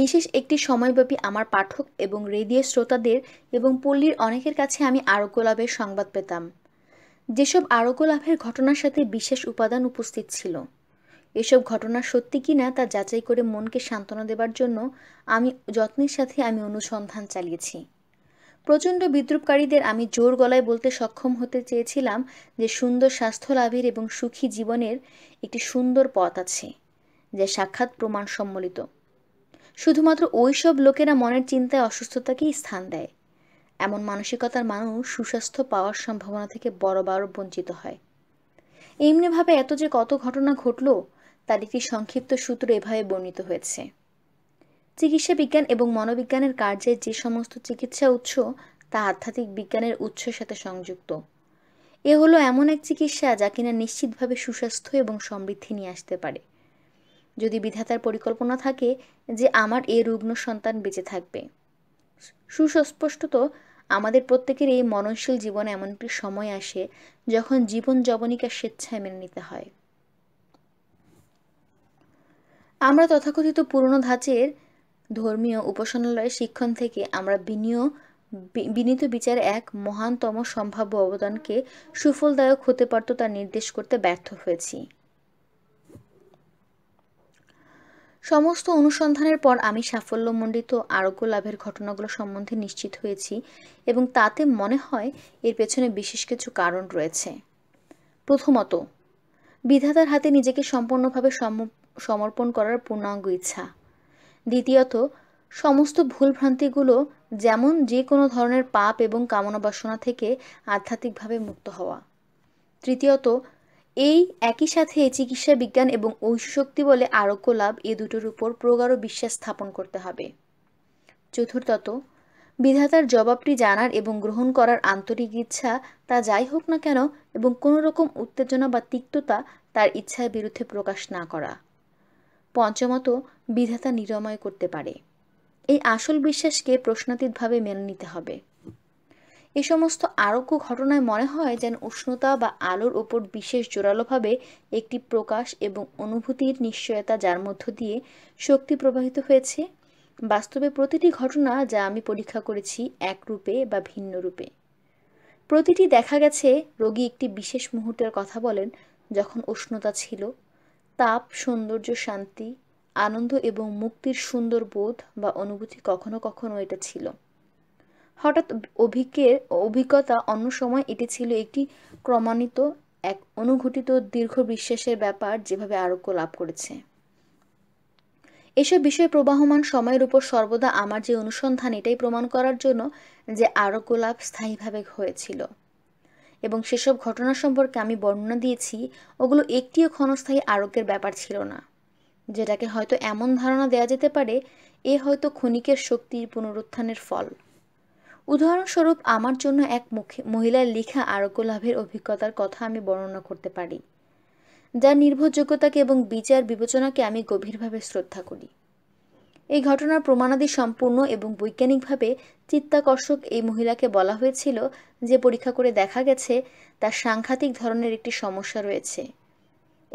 বিশেষ একটি সময়ব্যাপী আমার পাঠক এবং রেডিও শ্রোতাদের এবং পল্লীর অনেকের কাছে আমি আরোগ্য লাভের সংবাদ পেতাম যেসব আরোগ্য লাভের ঘটনার সাথে বিশেষ উপাদান উপস্থিত ছিল এসব ঘটনা সত্যি কি না তা যাচাই করে মনকে সান্ত্বনা দেবার জন্য আমি যত্নের সাথে আমি অনুসন্ধান চালিয়েছি প্রচণ্ড বিদ্রুপকারীদের আমি জোর গলায় বলতে সক্ষম হতে চেয়েছিলাম যে সুন্দর স্বাস্থ্য লাভের এবং সুখী জীবনের একটি সুন্দর পথ আছে যা সাক্ষাৎ প্রমাণ সম্মলিত শুধুমাত্র ওই সব লোকেরা মনের চিন্তায় অসুস্থতাকেই স্থান দেয় এমন মানসিকতার মানুষ সুস্বাস্থ্য পাওয়ার সম্ভাবনা থেকে বড় বঞ্চিত হয় এমনিভাবে এত যে কত ঘটনা ঘটল তার একটি সংক্ষিপ্ত সূত্র এভাবে বর্ণিত হয়েছে চিকিৎসা বিজ্ঞান এবং মনোবিজ্ঞানের কার্যে যে সমস্ত চিকিৎসা উৎস তা আধ্যাত্মিক বিজ্ঞানের উৎসের সাথে সংযুক্ত এ হলো এমন এক চিকিৎসা যা কিনা নিশ্চিতভাবে সুস্বাস্থ্য এবং সমৃদ্ধি নিয়ে আসতে পারে যদি বিধাতার পরিকল্পনা থাকে যে আমার এ রুগ্ন সন্তান বেঁচে থাকবে সুস্পষ্টত আমাদের প্রত্যেকের এই মননশীল জীবনে এমন একটি সময় আসে যখন জীবন যবনিকা স্বেচ্ছায় মেনে নিতে হয় আমরা তথাকথিত পুরনো ধাঁচের ধর্মীয় উপাসনালয়ের শিক্ষণ থেকে আমরা বিনিয়োগ বিনীত বিচার এক মহানতম সম্ভাব্য অবদানকে সুফলদায়ক হতে পারত তা নির্দেশ করতে ব্যর্থ হয়েছি সমস্ত অনুসন্ধানের পর আমি সাফল্যমণ্ডিত আরোগ্য লাভের ঘটনাগুলো সম্বন্ধে নিশ্চিত হয়েছি এবং তাতে মনে হয় এর পেছনে বিশেষ কিছু কারণ রয়েছে প্রথমত বিধাতার হাতে নিজেকে সম্পূর্ণভাবে সমর্পণ করার পূর্ণাঙ্গ ইচ্ছা দ্বিতীয়ত সমস্ত ভুলভ্রান্তিগুলো যেমন যে কোনো ধরনের পাপ এবং কামনা বাসনা থেকে আধ্যাত্মিকভাবে মুক্ত হওয়া তৃতীয়ত এই একই সাথে চিকিৎসা বিজ্ঞান এবং শক্তি বলে আরোগ্য লাভ এ দুটোর উপর প্রগাঢ় বিশ্বাস স্থাপন করতে হবে চতুর্থত বিধাতার জবাবটি জানার এবং গ্রহণ করার আন্তরিক ইচ্ছা তা যাই হোক না কেন এবং কোনো রকম উত্তেজনা বা তিক্ততা তার ইচ্ছার বিরুদ্ধে প্রকাশ না করা পঞ্চমত বিধাতা নিরাময় করতে পারে এই আসল বিশ্বাসকে প্রশ্নাতীতভাবে মেনে নিতে হবে এ সমস্ত আরোগ্য ঘটনায় মনে হয় যেন উষ্ণতা বা আলোর ওপর বিশেষ জোরালোভাবে একটি প্রকাশ এবং অনুভূতির নিশ্চয়তা যার মধ্য দিয়ে শক্তি প্রবাহিত হয়েছে বাস্তবে প্রতিটি ঘটনা যা আমি পরীক্ষা করেছি এক রূপে বা ভিন্ন রূপে প্রতিটি দেখা গেছে রোগী একটি বিশেষ মুহূর্তের কথা বলেন যখন উষ্ণতা ছিল তাপ সৌন্দর্য শান্তি আনন্দ এবং মুক্তির সুন্দর বোধ বা অনুভূতি কখনো কখনো এটা ছিল হঠাৎ অভিজ্ঞের অভিজ্ঞতা অন্য সময় এটি ছিল একটি ক্রমান্বিত এক অনুঘটিত দীর্ঘ বিশ্বাসের ব্যাপার যেভাবে আরোগ্য লাভ করেছে এসব বিষয়ে প্রবাহমান সময়ের উপর সর্বদা আমার যে অনুসন্ধান এটাই প্রমাণ করার জন্য যে আরোগ্য লাভ স্থায়ীভাবে হয়েছিল এবং সেসব ঘটনা সম্পর্কে আমি বর্ণনা দিয়েছি ওগুলো একটিও ক্ষণস্থায়ী আরোগ্যের ব্যাপার ছিল না যেটাকে হয়তো এমন ধারণা দেয়া যেতে পারে এ হয়তো ক্ষণিকের শক্তির পুনরুত্থানের ফল উদাহরণস্বরূপ আমার জন্য এক মহিলার লেখা আরোগ্য লাভের অভিজ্ঞতার কথা আমি বর্ণনা করতে পারি যার নির্ভরযোগ্যতাকে এবং বিচার বিবেচনাকে আমি গভীরভাবে শ্রদ্ধা করি এই ঘটনার প্রমাণাদি সম্পূর্ণ এবং বৈজ্ঞানিকভাবে চিত্তাকর্ষক এই মহিলাকে বলা হয়েছিল যে পরীক্ষা করে দেখা গেছে তার সাংঘাতিক ধরনের একটি সমস্যা রয়েছে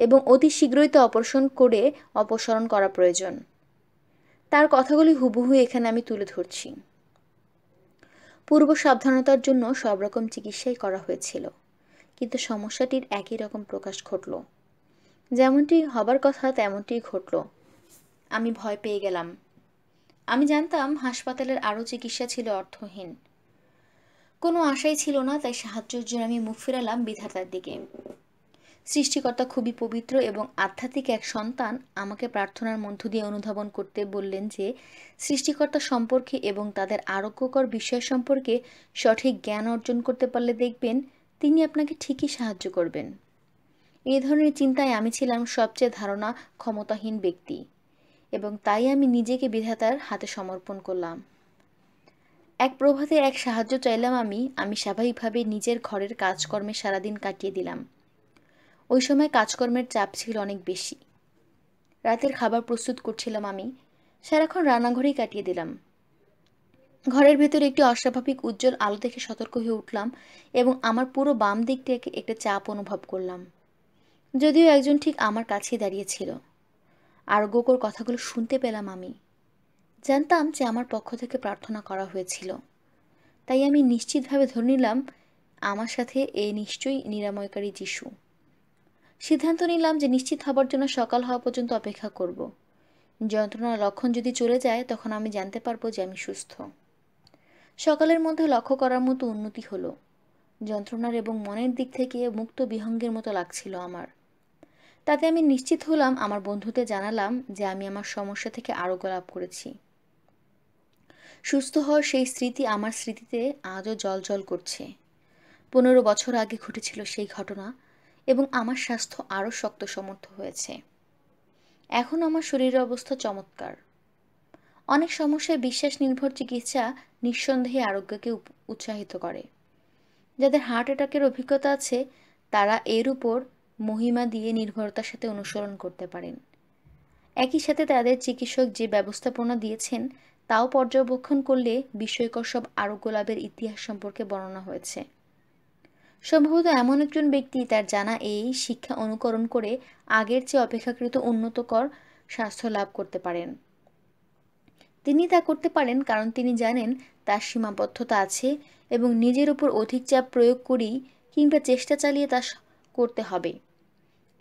এবং অতি শীঘ্রই তো অপারেশন করে অপসারণ করা প্রয়োজন তার কথাগুলি হুবহু এখানে আমি তুলে ধরছি পূর্ব সাবধানতার জন্য সব রকম চিকিৎসাই করা হয়েছিল কিন্তু সমস্যাটির একই রকম প্রকাশ ঘটল যেমনটি হবার কথা তেমনটি ঘটল আমি ভয় পেয়ে গেলাম আমি জানতাম হাসপাতালের আরও চিকিৎসা ছিল অর্থহীন কোনো আশাই ছিল না তাই সাহায্যের জন্য আমি মুখ ফেরালাম বিধাতার দিকে সৃষ্টিকর্তা খুবই পবিত্র এবং আধ্যাত্মিক এক সন্তান আমাকে প্রার্থনার মধ্য দিয়ে অনুধাবন করতে বললেন যে সৃষ্টিকর্তা সম্পর্কে এবং তাদের আরোগ্যকর বিষয় সম্পর্কে সঠিক জ্ঞান অর্জন করতে পারলে দেখবেন তিনি আপনাকে ঠিকই সাহায্য করবেন এই ধরনের চিন্তায় আমি ছিলাম সবচেয়ে ধারণা ক্ষমতাহীন ব্যক্তি এবং তাই আমি নিজেকে বিধাতার হাতে সমর্পণ করলাম এক প্রভাতে এক সাহায্য চাইলাম আমি আমি স্বাভাবিকভাবে নিজের ঘরের কাজকর্মে সারাদিন কাটিয়ে দিলাম ওই সময় কাজকর্মের চাপ ছিল অনেক বেশি রাতের খাবার প্রস্তুত করছিলাম আমি সারাক্ষণ রান্নাঘরেই কাটিয়ে দিলাম ঘরের ভেতরে একটি অস্বাভাবিক উজ্জ্বল আলো দেখে সতর্ক হয়ে উঠলাম এবং আমার পুরো বাম দিকটাকে একটা চাপ অনুভব করলাম যদিও একজন ঠিক আমার কাছেই দাঁড়িয়েছিল আর গোকর কথাগুলো শুনতে পেলাম আমি জানতাম যে আমার পক্ষ থেকে প্রার্থনা করা হয়েছিল তাই আমি নিশ্চিতভাবে ধরে নিলাম আমার সাথে এ নিশ্চয়ই নিরাময়কারী যিশু সিদ্ধান্ত নিলাম যে নিশ্চিত হবার জন্য সকাল হওয়া পর্যন্ত অপেক্ষা করব যন্ত্রণার লক্ষণ যদি চলে যায় তখন আমি জানতে পারবো যে আমি সুস্থ সকালের মধ্যে লক্ষ্য করার মতো উন্নতি হলো যন্ত্রণার এবং মনের দিক থেকে মুক্ত বিহঙ্গের মতো লাগছিল আমার তাতে আমি নিশ্চিত হলাম আমার বন্ধুতে জানালাম যে আমি আমার সমস্যা থেকে আরোগ্য লাভ করেছি সুস্থ হওয়ার সেই স্মৃতি আমার স্মৃতিতে আজও জল জল করছে পনেরো বছর আগে ঘটেছিল সেই ঘটনা এবং আমার স্বাস্থ্য আরও শক্ত সমর্থ হয়েছে এখন আমার শরীরের অবস্থা চমৎকার অনেক সমস্যায় বিশ্বাস নির্ভর চিকিৎসা নিঃসন্দেহে আরোগ্যকে উৎসাহিত করে যাদের হার্ট অ্যাটাকের অভিজ্ঞতা আছে তারা এর উপর মহিমা দিয়ে নির্ভরতার সাথে অনুসরণ করতে পারেন একই সাথে তাদের চিকিৎসক যে ব্যবস্থাপনা দিয়েছেন তাও পর্যবেক্ষণ করলে বিস্ময়কর সব আরোগ্য লাভের ইতিহাস সম্পর্কে বর্ণনা হয়েছে সম্ভবত এমন একজন ব্যক্তি তার জানা এই শিক্ষা অনুকরণ করে আগের চেয়ে অপেক্ষাকৃত উন্নতকর স্বাস্থ্য লাভ করতে পারেন তিনি তা করতে পারেন কারণ তিনি জানেন তার সীমাবদ্ধতা আছে এবং নিজের উপর অধিক চাপ প্রয়োগ করেই কিংবা চেষ্টা চালিয়ে তা করতে হবে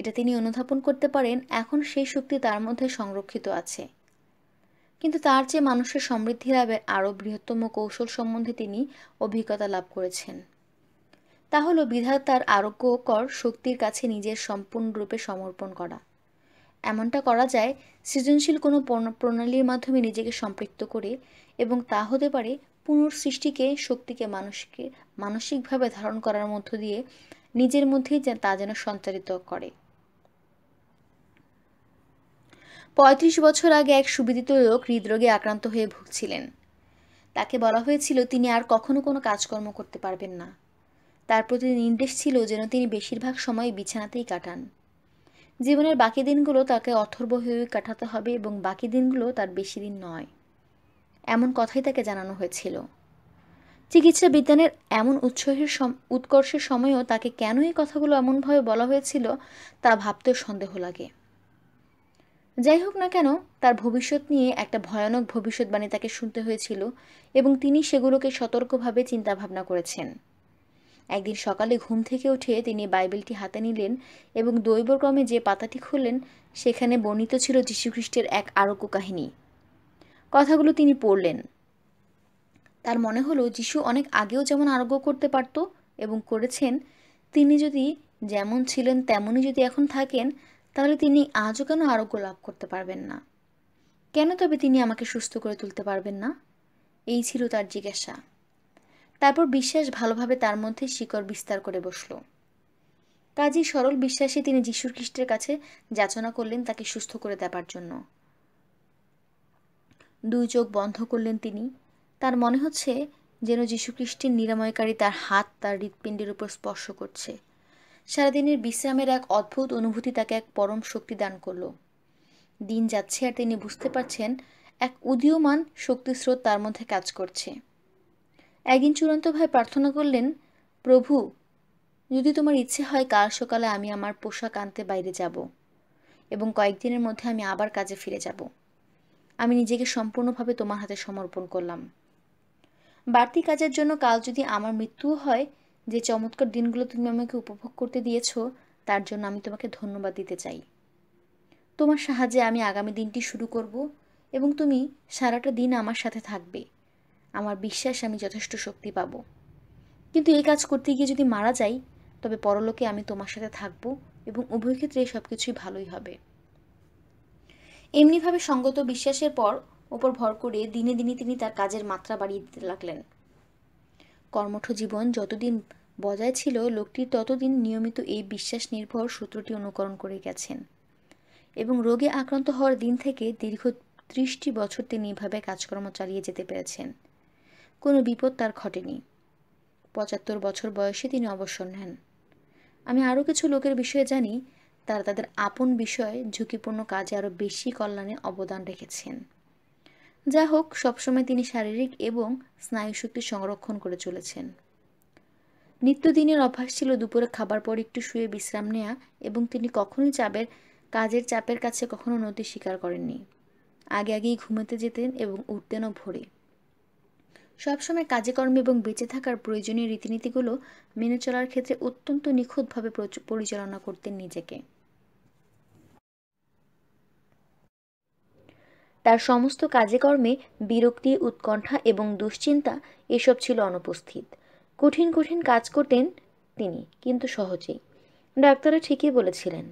এটা তিনি অনুধাবন করতে পারেন এখন সেই শক্তি তার মধ্যে সংরক্ষিত আছে কিন্তু তার চেয়ে মানুষের সমৃদ্ধি লাভের আরও বৃহত্তম কৌশল সম্বন্ধে তিনি অভিজ্ঞতা লাভ করেছেন তা হলো বিধাতার আরোগ্যকর শক্তির কাছে নিজের সম্পূর্ণরূপে সমর্পণ করা এমনটা করা যায় সৃজনশীল কোনো প্রণালীর মাধ্যমে নিজেকে সম্পৃক্ত করে এবং তা হতে পারে পুনঃসৃষ্টিকে শক্তিকে মানুষকে মানসিকভাবে ধারণ করার মধ্য দিয়ে নিজের মধ্যেই তা যেন সঞ্চারিত করে পঁয়ত্রিশ বছর আগে এক সুবিদিত লোক হৃদরোগে আক্রান্ত হয়ে ভুগছিলেন তাকে বলা হয়েছিল তিনি আর কখনো কোনো কাজকর্ম করতে পারবেন না তার প্রতি নির্দেশ ছিল যেন তিনি বেশিরভাগ সময় বিছানাতেই কাটান জীবনের বাকি দিনগুলো তাকে অথর্ব হয়ে কাটাতে হবে এবং বাকি দিনগুলো তার বেশি দিন নয় এমন কথাই তাকে জানানো হয়েছিল চিকিৎসা বিজ্ঞানের এমন উৎসাহের উৎকর্ষের সময়ও তাকে কেন এই কথাগুলো এমনভাবে বলা হয়েছিল তা ভাবতেও সন্দেহ লাগে যাই হোক না কেন তার ভবিষ্যৎ নিয়ে একটা ভয়ানক ভবিষ্যৎবাণী তাকে শুনতে হয়েছিল এবং তিনি সেগুলোকে সতর্কভাবে চিন্তাভাবনা করেছেন একদিন সকালে ঘুম থেকে উঠে তিনি বাইবেলটি হাতে নিলেন এবং দৈবক্রমে যে পাতাটি খুললেন সেখানে বর্ণিত ছিল যীশুখ্রিস্টের এক আরোগ্য কাহিনী কথাগুলো তিনি পড়লেন তার মনে হলো যিশু অনেক আগেও যেমন আরোগ্য করতে পারত এবং করেছেন তিনি যদি যেমন ছিলেন তেমনই যদি এখন থাকেন তাহলে তিনি আজও কেন আরোগ্য লাভ করতে পারবেন না কেন তবে তিনি আমাকে সুস্থ করে তুলতে পারবেন না এই ছিল তার জিজ্ঞাসা তারপর বিশ্বাস ভালোভাবে তার মধ্যে শিকড় বিস্তার করে বসল কাজী সরল বিশ্বাসে তিনি যীশু খ্রিস্টের কাছে যাচনা করলেন তাকে সুস্থ করে দেবার জন্য দুই চোখ বন্ধ করলেন তিনি তার মনে হচ্ছে যেন যীশুখ্রিস্টের নিরাময়কারী তার হাত তার হৃৎপিণ্ডের উপর স্পর্শ করছে সারাদিনের বিশ্রামের এক অদ্ভুত অনুভূতি তাকে এক পরম শক্তি দান করল দিন যাচ্ছে আর তিনি বুঝতে পারছেন এক উদীয়মান শক্তিস্রোত তার মধ্যে কাজ করছে একদিন চূড়ান্তভাবে প্রার্থনা করলেন প্রভু যদি তোমার ইচ্ছে হয় কাল সকালে আমি আমার পোশাক আনতে বাইরে যাব এবং কয়েকদিনের মধ্যে আমি আবার কাজে ফিরে যাব আমি নিজেকে সম্পূর্ণভাবে তোমার হাতে সমর্পণ করলাম বাড়তি কাজের জন্য কাল যদি আমার মৃত্যুও হয় যে চমৎকার দিনগুলো তুমি আমাকে উপভোগ করতে দিয়েছ তার জন্য আমি তোমাকে ধন্যবাদ দিতে চাই তোমার সাহায্যে আমি আগামী দিনটি শুরু করব এবং তুমি সারাটা দিন আমার সাথে থাকবে আমার বিশ্বাস আমি যথেষ্ট শক্তি পাব কিন্তু এই কাজ করতে গিয়ে যদি মারা যাই তবে পরলোকে আমি তোমার সাথে থাকব এবং উভয় ক্ষেত্রে সব কিছুই ভালোই হবে এমনিভাবে সঙ্গত বিশ্বাসের পর ওপর ভর করে দিনে দিনে তিনি তার কাজের মাত্রা বাড়িয়ে দিতে লাগলেন কর্মঠ জীবন যতদিন বজায় ছিল লোকটি ততদিন নিয়মিত এই বিশ্বাস নির্ভর সূত্রটি অনুকরণ করে গেছেন এবং রোগে আক্রান্ত হওয়ার দিন থেকে দীর্ঘ ত্রিশটি বছর তিনি এভাবে কাজকর্ম চালিয়ে যেতে পেরেছেন কোনো বিপদ তার ঘটেনি পঁচাত্তর বছর বয়সে তিনি অবসর নেন আমি আরও কিছু লোকের বিষয়ে জানি তারা তাদের আপন বিষয়ে ঝুঁকিপূর্ণ কাজে আরও বেশি কল্যাণে অবদান রেখেছেন যা হোক সবসময় তিনি শারীরিক এবং স্নায়ু শক্তি সংরক্ষণ করে চলেছেন নিত্যদিনের অভ্যাস ছিল দুপুরে খাবার পর একটু শুয়ে বিশ্রাম নেয়া এবং তিনি কখনোই চাপের কাজের চাপের কাছে কখনো নতি স্বীকার করেননি আগে আগেই ঘুমাতে যেতেন এবং উঠতেনও ভোরে সবসময় কাজে কর্মে এবং বেঁচে থাকার প্রয়োজনীয় রীতিনীতিগুলো মেনে চলার ক্ষেত্রে অত্যন্ত নিখুঁতভাবে পরিচালনা করতেন নিজেকে তার সমস্ত কাজে কর্মে বিরক্তি উৎকণ্ঠা এবং দুশ্চিন্তা এসব ছিল অনুপস্থিত কঠিন কঠিন কাজ করতেন তিনি কিন্তু সহজেই ডাক্তাররা ঠিকই বলেছিলেন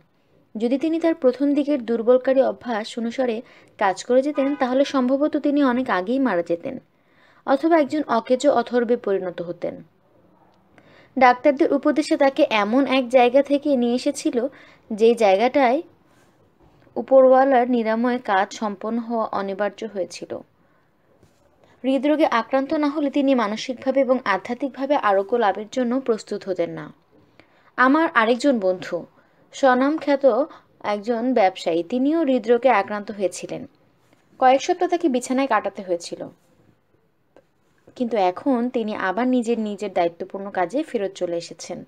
যদি তিনি তার প্রথম দিকের দুর্বলকারী অভ্যাস অনুসারে কাজ করে যেতেন তাহলে সম্ভবত তিনি অনেক আগেই মারা যেতেন অথবা একজন অকেজো অথর্বে পরিণত হতেন ডাক্তারদের উপদেশে তাকে এমন এক জায়গা থেকে নিয়ে এসেছিল যে জায়গাটায় উপরওয়ালার নিরাময় কাজ সম্পন্ন হওয়া অনিবার্য হয়েছিল হৃদরোগে আক্রান্ত না হলে তিনি মানসিকভাবে এবং আধ্যাত্মিকভাবে আরোগ্য লাভের জন্য প্রস্তুত হতেন না আমার আরেকজন বন্ধু স্বনাম খ্যাত একজন ব্যবসায়ী তিনিও হৃদরোগে আক্রান্ত হয়েছিলেন কয়েক সপ্তাহ তাকে বিছানায় কাটাতে হয়েছিল কিন্তু এখন তিনি আবার নিজের নিজের দায়িত্বপূর্ণ কাজে ফেরত চলে এসেছেন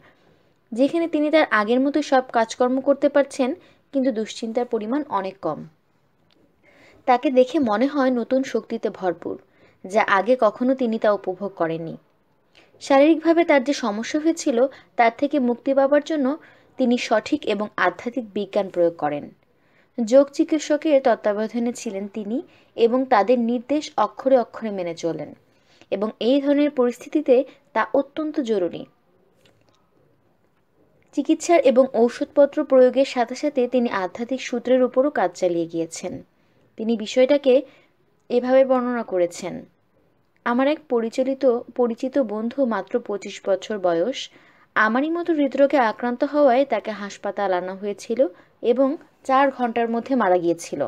যেখানে তিনি তার আগের মতো সব কাজকর্ম করতে পারছেন কিন্তু দুশ্চিন্তার পরিমাণ অনেক কম তাকে দেখে মনে হয় নতুন শক্তিতে ভরপুর যা আগে কখনো তিনি তা উপভোগ করেননি শারীরিকভাবে তার যে সমস্যা হয়েছিল তার থেকে মুক্তি পাবার জন্য তিনি সঠিক এবং আধ্যাত্মিক বিজ্ঞান প্রয়োগ করেন যোগ চিকিৎসকের তত্ত্বাবধানে ছিলেন তিনি এবং তাদের নির্দেশ অক্ষরে অক্ষরে মেনে চলেন এবং এই ধরনের পরিস্থিতিতে তা অত্যন্ত জরুরি চিকিৎসার এবং ঔষধপত্র প্রয়োগের সাথে সাথে তিনি আধ্যাত্মিক সূত্রের উপরও কাজ চালিয়ে গিয়েছেন তিনি বিষয়টাকে এভাবে বর্ণনা করেছেন আমার এক পরিচালিত পরিচিত বন্ধু মাত্র পঁচিশ বছর বয়স আমারই মতো হৃদরোগে আক্রান্ত হওয়ায় তাকে হাসপাতাল আনা হয়েছিল এবং চার ঘন্টার মধ্যে মারা গিয়েছিল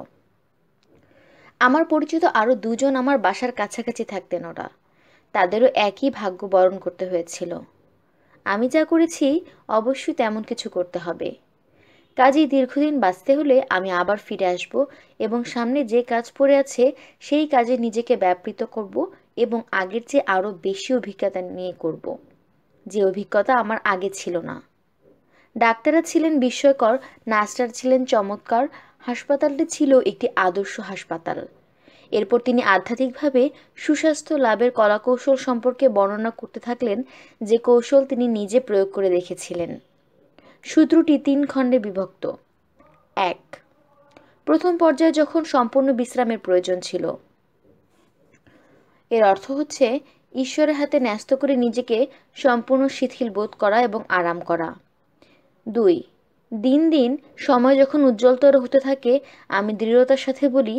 আমার পরিচিত আরও দুজন আমার বাসার কাছাকাছি থাকতেন ওরা তাদেরও একই ভাগ্য বরণ করতে হয়েছিল আমি যা করেছি অবশ্যই তেমন কিছু করতে হবে কাজেই দীর্ঘদিন বাঁচতে হলে আমি আবার ফিরে আসব এবং সামনে যে কাজ পড়ে আছে সেই কাজে নিজেকে ব্যাপৃত করব এবং আগের চেয়ে আরও বেশি অভিজ্ঞতা নিয়ে করব যে অভিজ্ঞতা আমার আগে ছিল না ডাক্তাররা ছিলেন বিস্ময়কর নার্সরা ছিলেন চমৎকার হাসপাতালটি ছিল একটি আদর্শ হাসপাতাল এরপর তিনি আধ্যাত্মিকভাবে সুস্বাস্থ্য লাভের কলাকৌশল সম্পর্কে বর্ণনা করতে থাকলেন যে কৌশল তিনি নিজে প্রয়োগ করে দেখেছিলেন সূত্রটি তিন খণ্ডে বিভক্ত এক প্রথম পর্যায়ে যখন সম্পূর্ণ বিশ্রামের প্রয়োজন ছিল এর অর্থ হচ্ছে ঈশ্বরের হাতে ন্যস্ত করে নিজেকে সম্পূর্ণ শিথিল বোধ করা এবং আরাম করা দুই দিন দিন সময় যখন উজ্জ্বলতর হতে থাকে আমি দৃঢ়তার সাথে বলি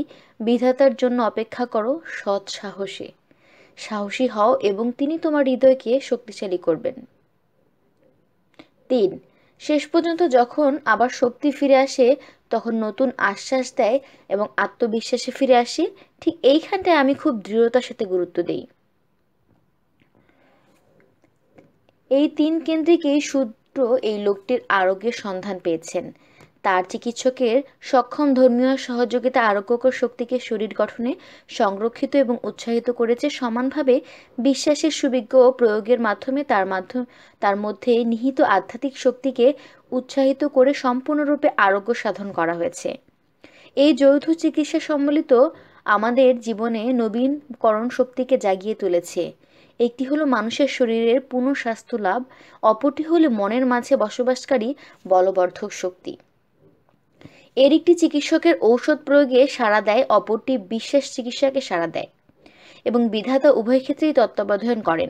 বিধাতার জন্য অপেক্ষা করো সৎ সাহসে সাহসী হও এবং তিনি তোমার হৃদয়কে শক্তিশালী করবেন তিন শেষ পর্যন্ত যখন আবার শক্তি ফিরে আসে তখন নতুন আশ্বাস দেয় এবং আত্মবিশ্বাসে ফিরে আসে ঠিক এইখানটায় আমি খুব দৃঢ়তার সাথে গুরুত্ব দিই এই তিন কেন্দ্রিকেই শুদ্ধ মাত্র এই লোকটির আরোগ্যের সন্ধান পেয়েছেন তার চিকিৎসকের সক্ষম ধর্মীয় সহযোগিতা আরোগ্যকর শক্তিকে শরীর গঠনে সংরক্ষিত এবং উৎসাহিত করেছে সমানভাবে বিশ্বাসের সুবিজ্ঞ প্রয়োগের মাধ্যমে তার মাধ্যম তার মধ্যে নিহিত আধ্যাত্মিক শক্তিকে উৎসাহিত করে সম্পূর্ণরূপে আরোগ্য সাধন করা হয়েছে এই যৌথ চিকিৎসা সম্বলিত আমাদের জীবনে নবীনকরণ শক্তিকে জাগিয়ে তুলেছে একটি হলো মানুষের শরীরের পুনঃস্বাস্থ্য লাভ অপরটি হলো মনের মাঝে বসবাসকারী বলবর্ধক শক্তি এর একটি চিকিৎসকের ঔষধ প্রয়োগে সাড়া দেয় অপরটি বিশ্বাস চিকিৎসাকে সাড়া দেয় এবং বিধাতা উভয় ক্ষেত্রেই তত্ত্বাবধান করেন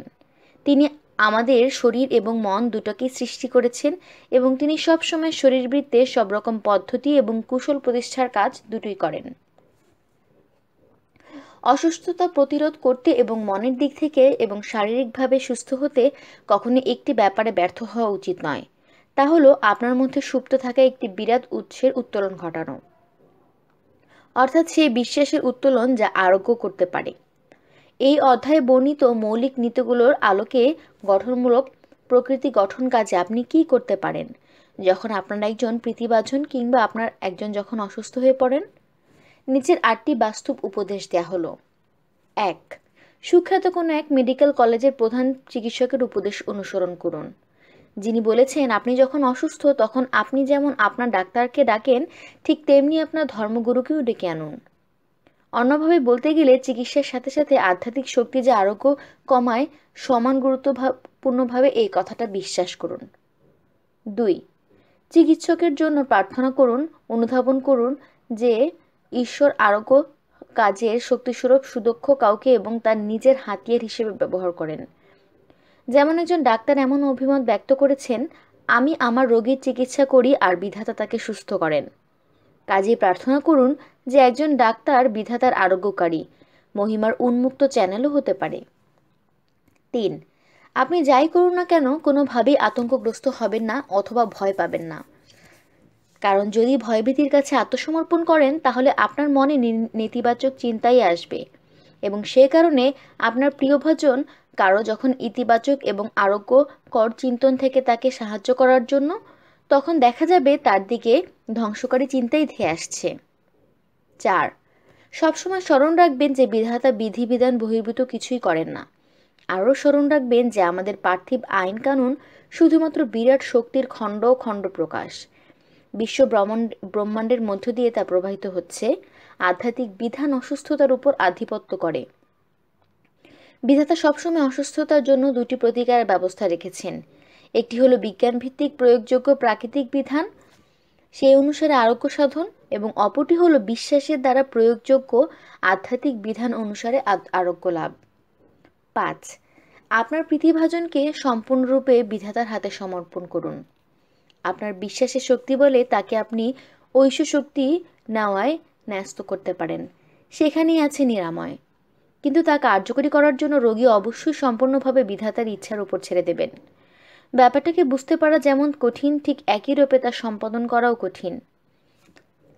তিনি আমাদের শরীর এবং মন দুটোকেই সৃষ্টি করেছেন এবং তিনি সবসময় শরীরবৃত্তে সব রকম পদ্ধতি এবং কুশল প্রতিষ্ঠার কাজ দুটোই করেন অসুস্থতা প্রতিরোধ করতে এবং মনের দিক থেকে এবং শারীরিকভাবে সুস্থ হতে কখনো একটি ব্যাপারে ব্যর্থ হওয়া উচিত নয় তা হলো আপনার মধ্যে সুপ্ত থাকা একটি বিরাট উৎসের উত্তোলন ঘটানো অর্থাৎ সেই বিশ্বাসের উত্তোলন যা আরোগ্য করতে পারে এই অধ্যায়ে বর্ণিত মৌলিক নীতিগুলোর আলোকে গঠনমূলক প্রকৃতি গঠন কাজে আপনি কি করতে পারেন যখন আপনার একজন প্রীতিবাজন কিংবা আপনার একজন যখন অসুস্থ হয়ে পড়েন নিচের আটটি বাস্তব উপদেশ দেয়া হলো এক সুখ্যাত কোনো এক মেডিকেল কলেজের প্রধান চিকিৎসকের উপদেশ অনুসরণ করুন যিনি বলেছেন আপনি যখন অসুস্থ তখন আপনি যেমন আপনার ডাক্তারকে ডাকেন ঠিক তেমনি আপনার ধর্মগুরুকেও ডেকে আনুন অন্যভাবে বলতে গেলে চিকিৎসার সাথে সাথে আধ্যাত্মিক শক্তি যে আরোগ্য কমায় সমান গুরুত্বপূর্ণভাবে এই কথাটা বিশ্বাস করুন দুই চিকিৎসকের জন্য প্রার্থনা করুন অনুধাবন করুন যে ঈশ্বর আরোগ্য কাজের শক্তিস্বরূপ সুদক্ষ কাউকে এবং তার নিজের হাতিয়ার হিসেবে ব্যবহার করেন যেমন একজন ডাক্তার এমন অভিমত ব্যক্ত করেছেন আমি আমার রোগীর চিকিৎসা করি আর বিধাতা তাকে সুস্থ করেন কাজে প্রার্থনা করুন যে একজন ডাক্তার বিধাতার আরোগ্যকারী মহিমার উন্মুক্ত চ্যানেলও হতে পারে তিন আপনি যাই করুন না কেন কোনোভাবেই আতঙ্কগ্রস্ত হবেন না অথবা ভয় পাবেন না কারণ যদি ভয়ভীতির কাছে আত্মসমর্পণ করেন তাহলে আপনার মনে নেতিবাচক চিন্তাই আসবে এবং সে কারণে আপনার প্রিয়ভাজন কারো যখন ইতিবাচক এবং আরোগ্য কর চিন্তন থেকে তাকে সাহায্য করার জন্য তখন দেখা যাবে তার দিকে ধ্বংসকারী চিন্তাই ধেয়ে আসছে চার সবসময় স্মরণ রাখবেন যে বিধাতা বিধিবিধান বহির্ভূত কিছুই করেন না আরও স্মরণ রাখবেন যে আমাদের পার্থিব আইন কানুন শুধুমাত্র বিরাট শক্তির খণ্ড খণ্ড প্রকাশ বিশ্ব ব্রহ্মাণ্ডের মধ্য দিয়ে তা প্রবাহিত হচ্ছে আধ্যাত্মিক বিধান অসুস্থতার উপর আধিপত্য করে বিধাতা সবসময় অসুস্থতার জন্য দুটি প্রতিকারের ব্যবস্থা রেখেছেন একটি হলো বিজ্ঞান ভিত্তিক প্রয়োগযোগ্য প্রাকৃতিক বিধান সেই অনুসারে আরোগ্য সাধন এবং অপরটি হলো বিশ্বাসের দ্বারা প্রয়োগযোগ্য আধ্যাত্মিক বিধান অনুসারে আরোগ্য লাভ পাঁচ আপনার প্রীতিভাজনকে সম্পূর্ণরূপে বিধাতার হাতে সমর্পণ করুন আপনার বিশ্বাসের শক্তি বলে তাকে আপনি ঐশ্য শক্তি নেওয়ায় ন্যস্ত করতে পারেন সেখানেই আছে নিরাময় কিন্তু তা কার্যকরী করার জন্য রোগী অবশ্যই সম্পূর্ণভাবে বিধাতার ইচ্ছার উপর ছেড়ে দেবেন ব্যাপারটাকে বুঝতে পারা যেমন কঠিন ঠিক একই রূপে তা সম্পাদন করাও কঠিন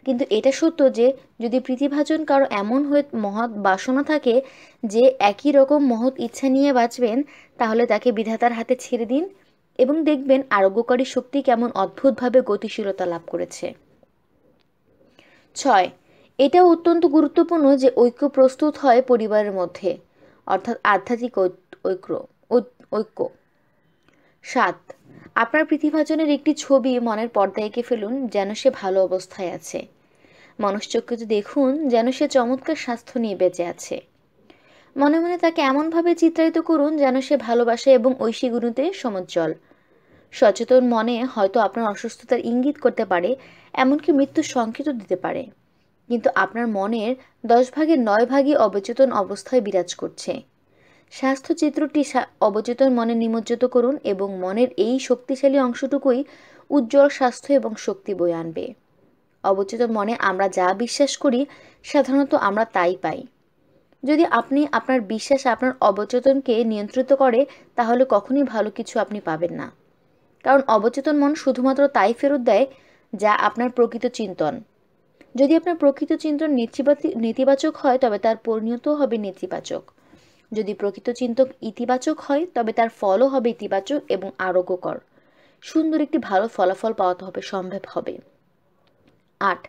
কিন্তু এটা সত্য যে যদি প্রীতিভাজন কারো এমন হয়ে মহৎ বাসনা থাকে যে একই রকম মহৎ ইচ্ছা নিয়ে বাঁচবেন তাহলে তাকে বিধাতার হাতে ছেড়ে দিন এবং দেখবেন আরোগ্যকারী শক্তি কেমন অদ্ভুতভাবে গতিশীলতা লাভ করেছে ছয় এটা অত্যন্ত গুরুত্বপূর্ণ যে ঐক্য প্রস্তুত হয় পরিবারের মধ্যে অর্থাৎ আধ্যাত্মিক ঐক্য ঐক্য সাত আপনার পৃথিভাজনের একটি ছবি মনের পর্দায় এঁকে ফেলুন যেন সে ভালো অবস্থায় আছে মানুষচক্ষুতে দেখুন যেন সে চমৎকার স্বাস্থ্য নিয়ে বেঁচে আছে মনে মনে তাকে এমনভাবে চিত্রায়িত করুন যেন সে ভালোবাসে এবং ঐশী গুণতে সমজ্জ্বল সচেতন মনে হয়তো আপনার অসুস্থতার ইঙ্গিত করতে পারে এমনকি মৃত্যুর সংকেতও দিতে পারে কিন্তু আপনার মনের দশ ভাগের নয় ভাগই অবচেতন অবস্থায় বিরাজ করছে স্বাস্থ্য চিত্রটি অবচেতন মনে নিমজ্জিত করুন এবং মনের এই শক্তিশালী অংশটুকুই উজ্জ্বল স্বাস্থ্য এবং শক্তি বয়ে আনবে অবচেতন মনে আমরা যা বিশ্বাস করি সাধারণত আমরা তাই পাই যদি আপনি আপনার বিশ্বাস আপনার অবচেতনকে নিয়ন্ত্রিত করে তাহলে কখনই ভালো কিছু আপনি পাবেন না কারণ অবচেতন মন শুধুমাত্র তাই ফেরত দেয় যা আপনার প্রকৃত চিন্তন যদি আপনার প্রকৃত চিন্তন নেতিবাচক হয় তবে তার পরিণত হবে নেতিবাচক যদি প্রকৃত চিন্তক ইতিবাচক হয় তবে তার ফলও হবে ইতিবাচক এবং আরোগ্যকর সুন্দর একটি ভালো ফলাফল পাওয়া হবে সম্ভব হবে আট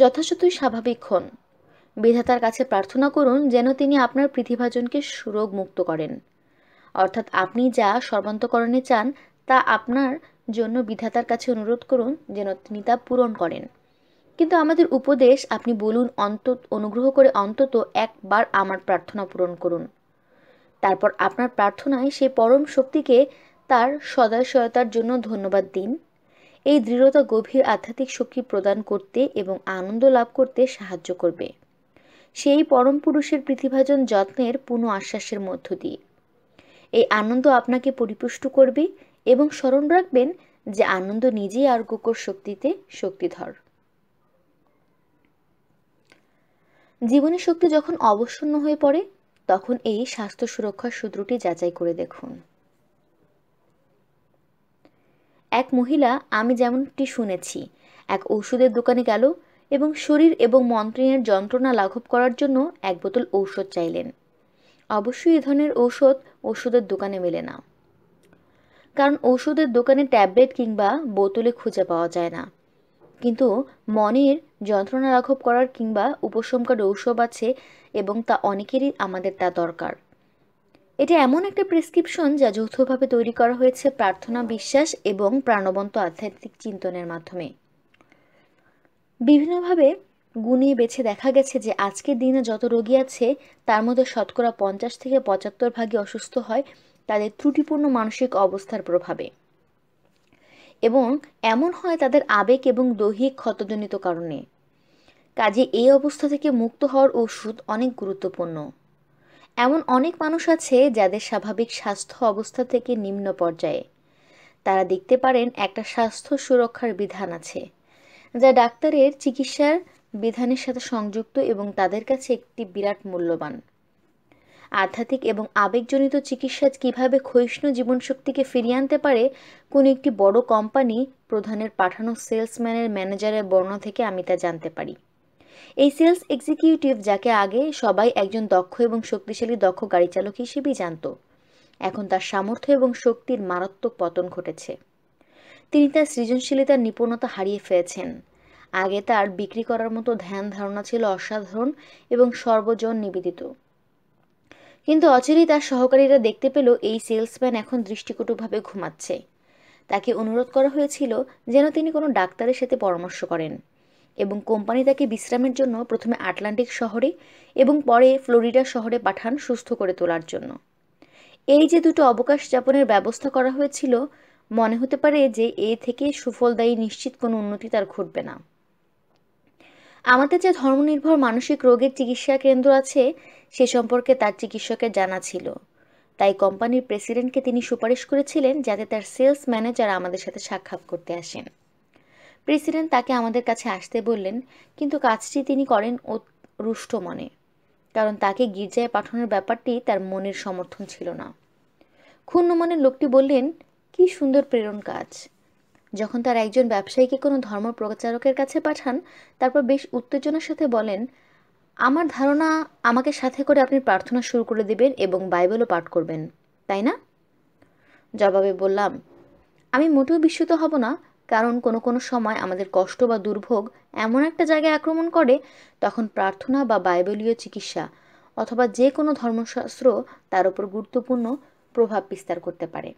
যথাযথই স্বাভাবিক হন বিধাতার কাছে প্রার্থনা করুন যেন তিনি আপনার পৃথিভাজনকে সুরোগ মুক্ত করেন অর্থাৎ আপনি যা সর্বান্তকরণে চান তা আপনার জন্য বিধাতার কাছে অনুরোধ করুন যেন তিনি তা পূরণ করেন কিন্তু আমাদের উপদেশ আপনি বলুন অন্তত অনুগ্রহ করে অন্তত একবার আমার প্রার্থনা পূরণ করুন তারপর আপনার প্রার্থনায় সেই পরম শক্তিকে তার সদয় সহায়তার জন্য ধন্যবাদ দিন এই দৃঢ়তা গভীর আধ্যাত্মিক শক্তি প্রদান করতে এবং আনন্দ লাভ করতে সাহায্য করবে সেই পরম পুরুষের পৃথিভাজন যত্নের পূর্ণ আশ্বাসের মধ্য দিয়ে এই আনন্দ আপনাকে পরিপুষ্ট করবে এবং স্মরণ রাখবেন যে আনন্দ নিজেই আর গোকর শক্তিতে শক্তিধর জীবনী শক্তি যখন অবসন্ন হয়ে পড়ে তখন এই স্বাস্থ্য সুরক্ষার সূত্রটি যাচাই করে দেখুন এক মহিলা আমি যেমনটি শুনেছি এক ঔষধের দোকানে গেল এবং শরীর এবং মন্ত্রিণের যন্ত্রণা লাঘব করার জন্য এক বোতল ঔষধ চাইলেন অবশ্যই এ ধরনের ঔষধ ওষুধের দোকানে মেলে না কারণ ওষুধের দোকানে ট্যাবলেট কিংবা বোতলে খুঁজে পাওয়া যায় না কিন্তু মনের যন্ত্রণা লাঘব করার কিংবা উপশমকার ঔষধ আছে এবং তা অনেকেরই আমাদের তা দরকার এটা এমন একটা প্রেসক্রিপশন যা যৌথভাবে তৈরি করা হয়েছে প্রার্থনা বিশ্বাস এবং প্রাণবন্ত আধ্যাত্মিক চিন্তনের মাধ্যমে বিভিন্নভাবে গুনিয়ে বেছে দেখা গেছে যে আজকের দিনে যত রোগী আছে তার মধ্যে শতকরা পঞ্চাশ থেকে পঁচাত্তর ভাগই অসুস্থ হয় তাদের ত্রুটিপূর্ণ মানসিক অবস্থার প্রভাবে এবং এমন হয় তাদের আবেগ এবং দৈহিক ক্ষতজনিত কারণে কাজে এই অবস্থা থেকে মুক্ত হওয়ার ওষুধ অনেক গুরুত্বপূর্ণ এমন অনেক মানুষ আছে যাদের স্বাভাবিক স্বাস্থ্য অবস্থা থেকে নিম্ন পর্যায়ে তারা দেখতে পারেন একটা স্বাস্থ্য সুরক্ষার বিধান আছে যা ডাক্তারের চিকিৎসার বিধানের সাথে সংযুক্ত এবং তাদের কাছে একটি বিরাট মূল্যবান আধ্যাত্মিক এবং আবেগজনিত চিকিৎসা কীভাবে ক্ষয়িষ্ণু জীবনশক্তিকে ফিরিয়ে আনতে পারে কোন একটি বড় কোম্পানি প্রধানের পাঠানো সেলসম্যানের ম্যানেজারের বর্ণ থেকে আমি তা জানতে পারি এই সেলস এক্সিকিউটিভ যাকে আগে সবাই একজন দক্ষ এবং শক্তিশালী দক্ষ গাড়ি চালক হিসেবেই জানত এখন তার সামর্থ্য এবং শক্তির মারাত্মক পতন ঘটেছে তিনি তার সৃজনশীলতার নিপুণতা হারিয়ে ফেলেছেন আগে তার বিক্রি করার মতো ধ্যান ধারণা ছিল অসাধারণ এবং সর্বজন নিবেদিত কিন্তু অচিরেই তার সহকারীরা দেখতে পেল এই সেলসম্যান এখন দৃষ্টিকটুভাবে ঘুমাচ্ছে তাকে অনুরোধ করা হয়েছিল যেন তিনি কোনো ডাক্তারের সাথে পরামর্শ করেন এবং কোম্পানি তাকে বিশ্রামের জন্য প্রথমে আটলান্টিক শহরে এবং পরে ফ্লোরিডা শহরে পাঠান সুস্থ করে তোলার জন্য এই যে দুটো অবকাশ যাপনের ব্যবস্থা করা হয়েছিল মনে হতে পারে যে এ থেকে সুফলদায়ী নিশ্চিত কোনো উন্নতি তার ঘটবে না আমাদের যে ধর্মনির্ভর মানসিক রোগের চিকিৎসা কেন্দ্র আছে সে সম্পর্কে তার চিকিৎসকের জানা ছিল তাই কোম্পানির প্রেসিডেন্টকে তিনি সুপারিশ করেছিলেন যাতে তার সেলস ম্যানেজার আমাদের সাথে সাক্ষাৎ করতে আসেন প্রেসিডেন্ট তাকে আমাদের কাছে আসতে বললেন কিন্তু কাজটি তিনি করেন ও রুষ্ট মনে কারণ তাকে গির্জায় পাঠানোর ব্যাপারটি তার মনের সমর্থন ছিল না ক্ষুণ্ণ মনের লোকটি বললেন কি সুন্দর প্রেরণ কাজ যখন তার একজন ব্যবসায়ীকে কোনো ধর্ম প্রচারকের কাছে পাঠান তারপর বেশ উত্তেজনার সাথে বলেন আমার ধারণা আমাকে সাথে করে আপনি প্রার্থনা শুরু করে দেবেন এবং বাইবেলও পাঠ করবেন তাই না জবাবে বললাম আমি মোটেও বিস্মিত হব না কারণ কোনো কোনো সময় আমাদের কষ্ট বা দুর্ভোগ এমন একটা জায়গায় আক্রমণ করে তখন প্রার্থনা বা বাইবেলীয় চিকিৎসা অথবা যে কোনো ধর্মশাস্ত্র তার উপর গুরুত্বপূর্ণ প্রভাব বিস্তার করতে পারে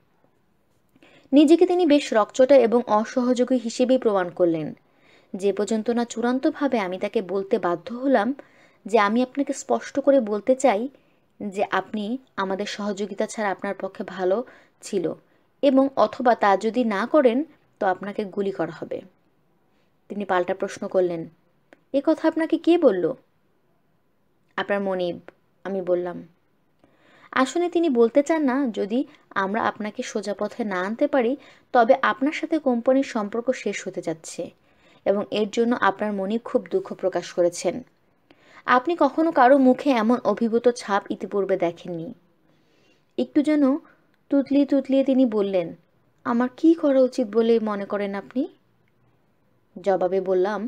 নিজেকে তিনি বেশ রকচটা এবং অসহযোগী হিসেবেই প্রমাণ করলেন যে পর্যন্ত না চূড়ান্তভাবে আমি তাকে বলতে বাধ্য হলাম যে আমি আপনাকে স্পষ্ট করে বলতে চাই যে আপনি আমাদের সহযোগিতা ছাড়া আপনার পক্ষে ভালো ছিল এবং অথবা তা যদি না করেন তো আপনাকে গুলি করা হবে তিনি পাল্টা প্রশ্ন করলেন এ কথা আপনাকে কে বলল আপনার মনিব আমি বললাম আসলে তিনি বলতে চান না যদি আমরা আপনাকে সোজা পথে না আনতে পারি তবে আপনার সাথে কোম্পানির সম্পর্ক শেষ হতে যাচ্ছে এবং এর জন্য আপনার মনিব খুব দুঃখ প্রকাশ করেছেন আপনি কখনো কারো মুখে এমন অভিভূত ছাপ ইতিপূর্বে দেখেননি একটু যেন তুতলিয়ে তুতলিয়ে তিনি বললেন আমার কি করা উচিত বলে মনে করেন আপনি জবাবে বললাম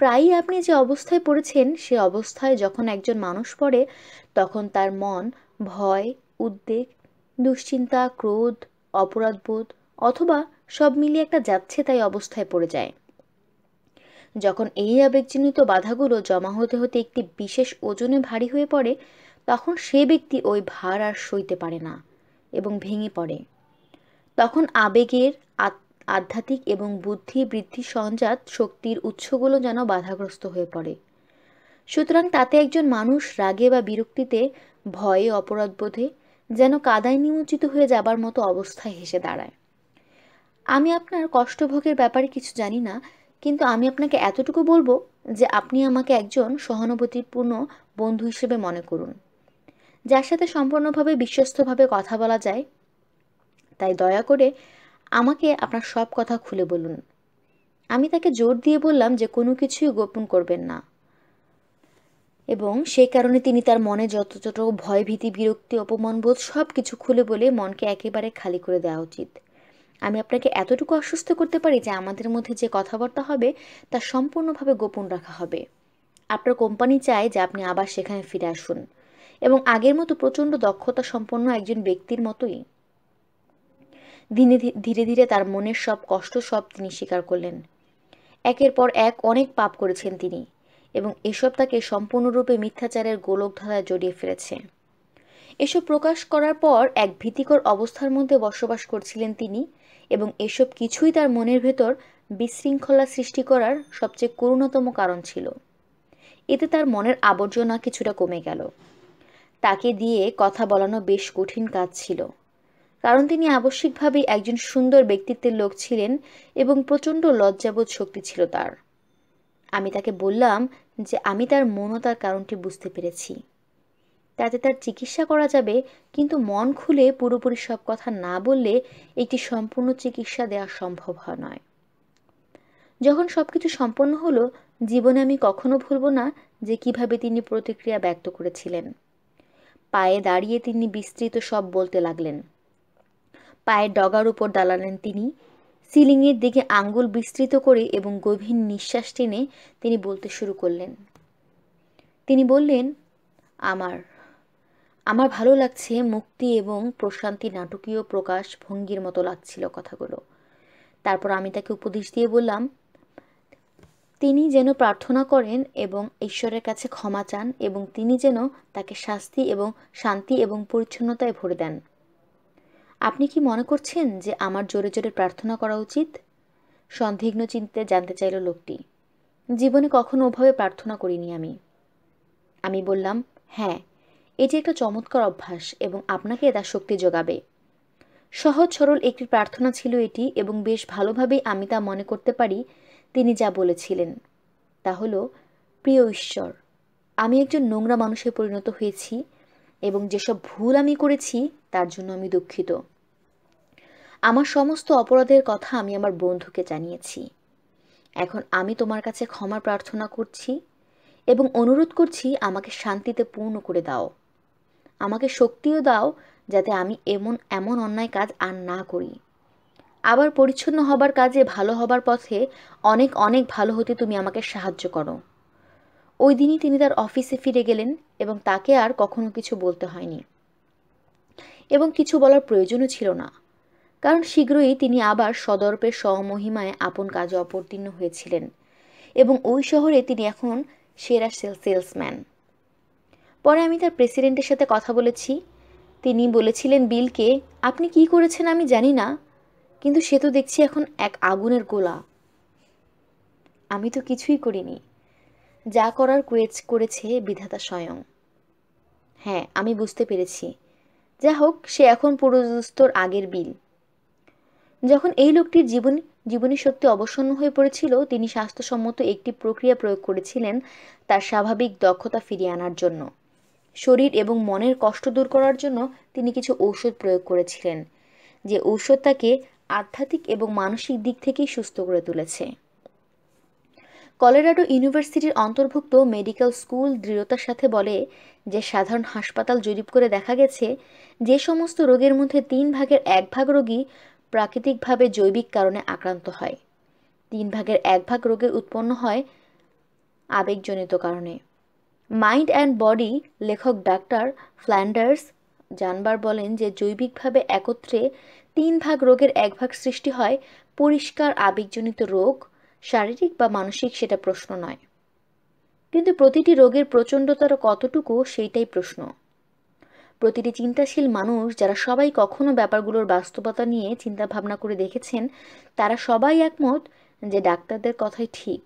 প্রায়ই আপনি যে অবস্থায় পড়েছেন সে অবস্থায় যখন একজন মানুষ পড়ে তখন তার মন ভয় উদ্বেগ দুশ্চিন্তা ক্রোধ অপরাধবোধ অথবা সব মিলিয়ে একটা যাচ্ছে তাই অবস্থায় পড়ে যায় যখন এই আবেগজনিত বাধাগুলো জমা হতে হতে একটি বিশেষ ওজনে ভারী হয়ে পড়ে তখন সে ব্যক্তি ওই ভার আর সইতে পারে না এবং ভেঙে পড়ে তখন আবেগের আধ্যাত্মিক এবং বুদ্ধি বৃদ্ধি সঞ্জাত শক্তির উৎসগুলো যেন বাধাগ্রস্ত হয়ে পড়ে সুতরাং তাতে একজন মানুষ রাগে বা বিরক্তিতে ভয়ে অপরাধবোধে যেন কাদায় নিমজ্জিত হয়ে যাবার মতো অবস্থায় হেসে দাঁড়ায় আমি আপনার কষ্টভোগের ব্যাপারে কিছু জানি না কিন্তু আমি আপনাকে এতটুকু বলবো যে আপনি আমাকে একজন সহানুভূতিপূর্ণ বন্ধু হিসেবে মনে করুন যার সাথে সম্পূর্ণভাবে বিশ্বস্তভাবে কথা বলা যায় তাই দয়া করে আমাকে আপনার সব কথা খুলে বলুন আমি তাকে জোর দিয়ে বললাম যে কোনো কিছুই গোপন করবেন না এবং সেই কারণে তিনি তার মনে যত ভয় ভীতি বিরক্তি অপমানবোধ সব কিছু খুলে বলে মনকে একেবারে খালি করে দেওয়া উচিত আমি আপনাকে এতটুকু আশ্বস্ত করতে পারি যে আমাদের মধ্যে যে কথাবার্তা হবে তা সম্পূর্ণভাবে গোপন রাখা হবে আপনার কোম্পানি চায় যে আপনি আবার সেখানে ফিরে আসুন এবং আগের মতো প্রচণ্ড দক্ষতা সম্পন্ন একজন ব্যক্তির মতোই দিনে ধীরে ধীরে তার মনের সব কষ্ট সব তিনি স্বীকার করলেন একের পর এক অনেক পাপ করেছেন তিনি এবং এসব তাকে সম্পূর্ণরূপে মিথ্যাচারের গোলকধারায় জড়িয়ে ফেলেছে এসব প্রকাশ করার পর এক ভীতিকর অবস্থার মধ্যে বসবাস করছিলেন তিনি এবং এসব কিছুই তার মনের ভেতর বিশৃঙ্খলা সৃষ্টি করার সবচেয়ে করুণতম কারণ ছিল এতে তার মনের আবর্জনা কিছুটা কমে গেল তাকে দিয়ে কথা বলানো বেশ কঠিন কাজ ছিল কারণ তিনি আবশ্যিকভাবেই একজন সুন্দর ব্যক্তিত্বের লোক ছিলেন এবং প্রচণ্ড লজ্জাবোধ শক্তি ছিল তার আমি তাকে বললাম যে আমি তার মনতার কারণটি বুঝতে পেরেছি যাতে তার চিকিৎসা করা যাবে কিন্তু মন খুলে পুরোপুরি সব কথা না বললে একটি সম্পূর্ণ চিকিৎসা দেওয়া সম্ভব হয় নয় যখন সব কিছু সম্পন্ন হলো জীবনে আমি কখনো ভুলব না যে কিভাবে তিনি প্রতিক্রিয়া ব্যক্ত করেছিলেন পায়ে দাঁড়িয়ে তিনি বিস্তৃত সব বলতে লাগলেন পায়ের ডগার উপর দাঁড়ালেন তিনি সিলিংয়ের দিকে আঙ্গুল বিস্তৃত করে এবং গভীর নিঃশ্বাস টেনে তিনি বলতে শুরু করলেন তিনি বললেন আমার আমার ভালো লাগছে মুক্তি এবং প্রশান্তি নাটকীয় প্রকাশ ভঙ্গির মতো লাগছিল কথাগুলো তারপর আমি তাকে উপদেশ দিয়ে বললাম তিনি যেন প্রার্থনা করেন এবং ঈশ্বরের কাছে ক্ষমা চান এবং তিনি যেন তাকে শাস্তি এবং শান্তি এবং পরিচ্ছন্নতায় ভরে দেন আপনি কি মনে করছেন যে আমার জোরে জোরে প্রার্থনা করা উচিত সন্দিগ্ন চিন্তে জানতে চাইল লোকটি জীবনে কখনো ওভাবে প্রার্থনা করিনি আমি আমি বললাম হ্যাঁ এটি একটা চমৎকার অভ্যাস এবং আপনাকে এটা শক্তি যোগাবে সহজ সরল একটি প্রার্থনা ছিল এটি এবং বেশ ভালোভাবেই আমি তা মনে করতে পারি তিনি যা বলেছিলেন তা হল প্রিয় ঈশ্বর আমি একজন নোংরা মানুষে পরিণত হয়েছি এবং যেসব ভুল আমি করেছি তার জন্য আমি দুঃখিত আমার সমস্ত অপরাধের কথা আমি আমার বন্ধুকে জানিয়েছি এখন আমি তোমার কাছে ক্ষমা প্রার্থনা করছি এবং অনুরোধ করছি আমাকে শান্তিতে পূর্ণ করে দাও আমাকে শক্তিও দাও যাতে আমি এমন এমন অন্যায় কাজ আর না করি আবার পরিচ্ছন্ন হবার কাজে ভালো হবার পথে অনেক অনেক ভালো হতে তুমি আমাকে সাহায্য করো ওই দিনই তিনি তার অফিসে ফিরে গেলেন এবং তাকে আর কখনো কিছু বলতে হয়নি এবং কিছু বলার প্রয়োজনও ছিল না কারণ শীঘ্রই তিনি আবার সদর্পের স্বমহিমায় আপন কাজে অপরতীর্ণ হয়েছিলেন এবং ওই শহরে তিনি এখন সেরা সেলসম্যান পরে আমি তার প্রেসিডেন্টের সাথে কথা বলেছি তিনি বলেছিলেন বিলকে আপনি কি করেছেন আমি জানি না কিন্তু সে তো দেখছি এখন এক আগুনের গোলা আমি তো কিছুই করিনি যা করার কুয়েজ করেছে বিধাতা স্বয়ং হ্যাঁ আমি বুঝতে পেরেছি যা হোক সে এখন পুরোদস্তর আগের বিল যখন এই লোকটির জীবন জীবনী সত্যি অবসন্ন হয়ে পড়েছিল তিনি স্বাস্থ্যসম্মত একটি প্রক্রিয়া প্রয়োগ করেছিলেন তার স্বাভাবিক দক্ষতা ফিরিয়ে আনার জন্য শরীর এবং মনের কষ্ট দূর করার জন্য তিনি কিছু ঔষধ প্রয়োগ করেছিলেন যে ঔষধ তাকে আধ্যাত্মিক এবং মানসিক দিক থেকেই সুস্থ করে তুলেছে কলেরাডো ইউনিভার্সিটির অন্তর্ভুক্ত মেডিকেল স্কুল দৃঢ়তার সাথে বলে যে সাধারণ হাসপাতাল জরিপ করে দেখা গেছে যে সমস্ত রোগের মধ্যে তিন ভাগের এক ভাগ রোগী প্রাকৃতিকভাবে জৈবিক কারণে আক্রান্ত হয় তিন ভাগের এক ভাগ রোগের উৎপন্ন হয় আবেগজনিত কারণে মাইন্ড অ্যান্ড বডি লেখক ডাক্তার ফ্ল্যান্ডার্স জানবার বলেন যে জৈবিকভাবে একত্রে তিন ভাগ রোগের এক ভাগ সৃষ্টি হয় পরিষ্কার আবেগজনিত রোগ শারীরিক বা মানসিক সেটা প্রশ্ন নয় কিন্তু প্রতিটি রোগের প্রচণ্ডতার কতটুকু সেইটাই প্রশ্ন প্রতিটি চিন্তাশীল মানুষ যারা সবাই কখনো ব্যাপারগুলোর বাস্তবতা নিয়ে চিন্তাভাবনা করে দেখেছেন তারা সবাই একমত যে ডাক্তারদের কথাই ঠিক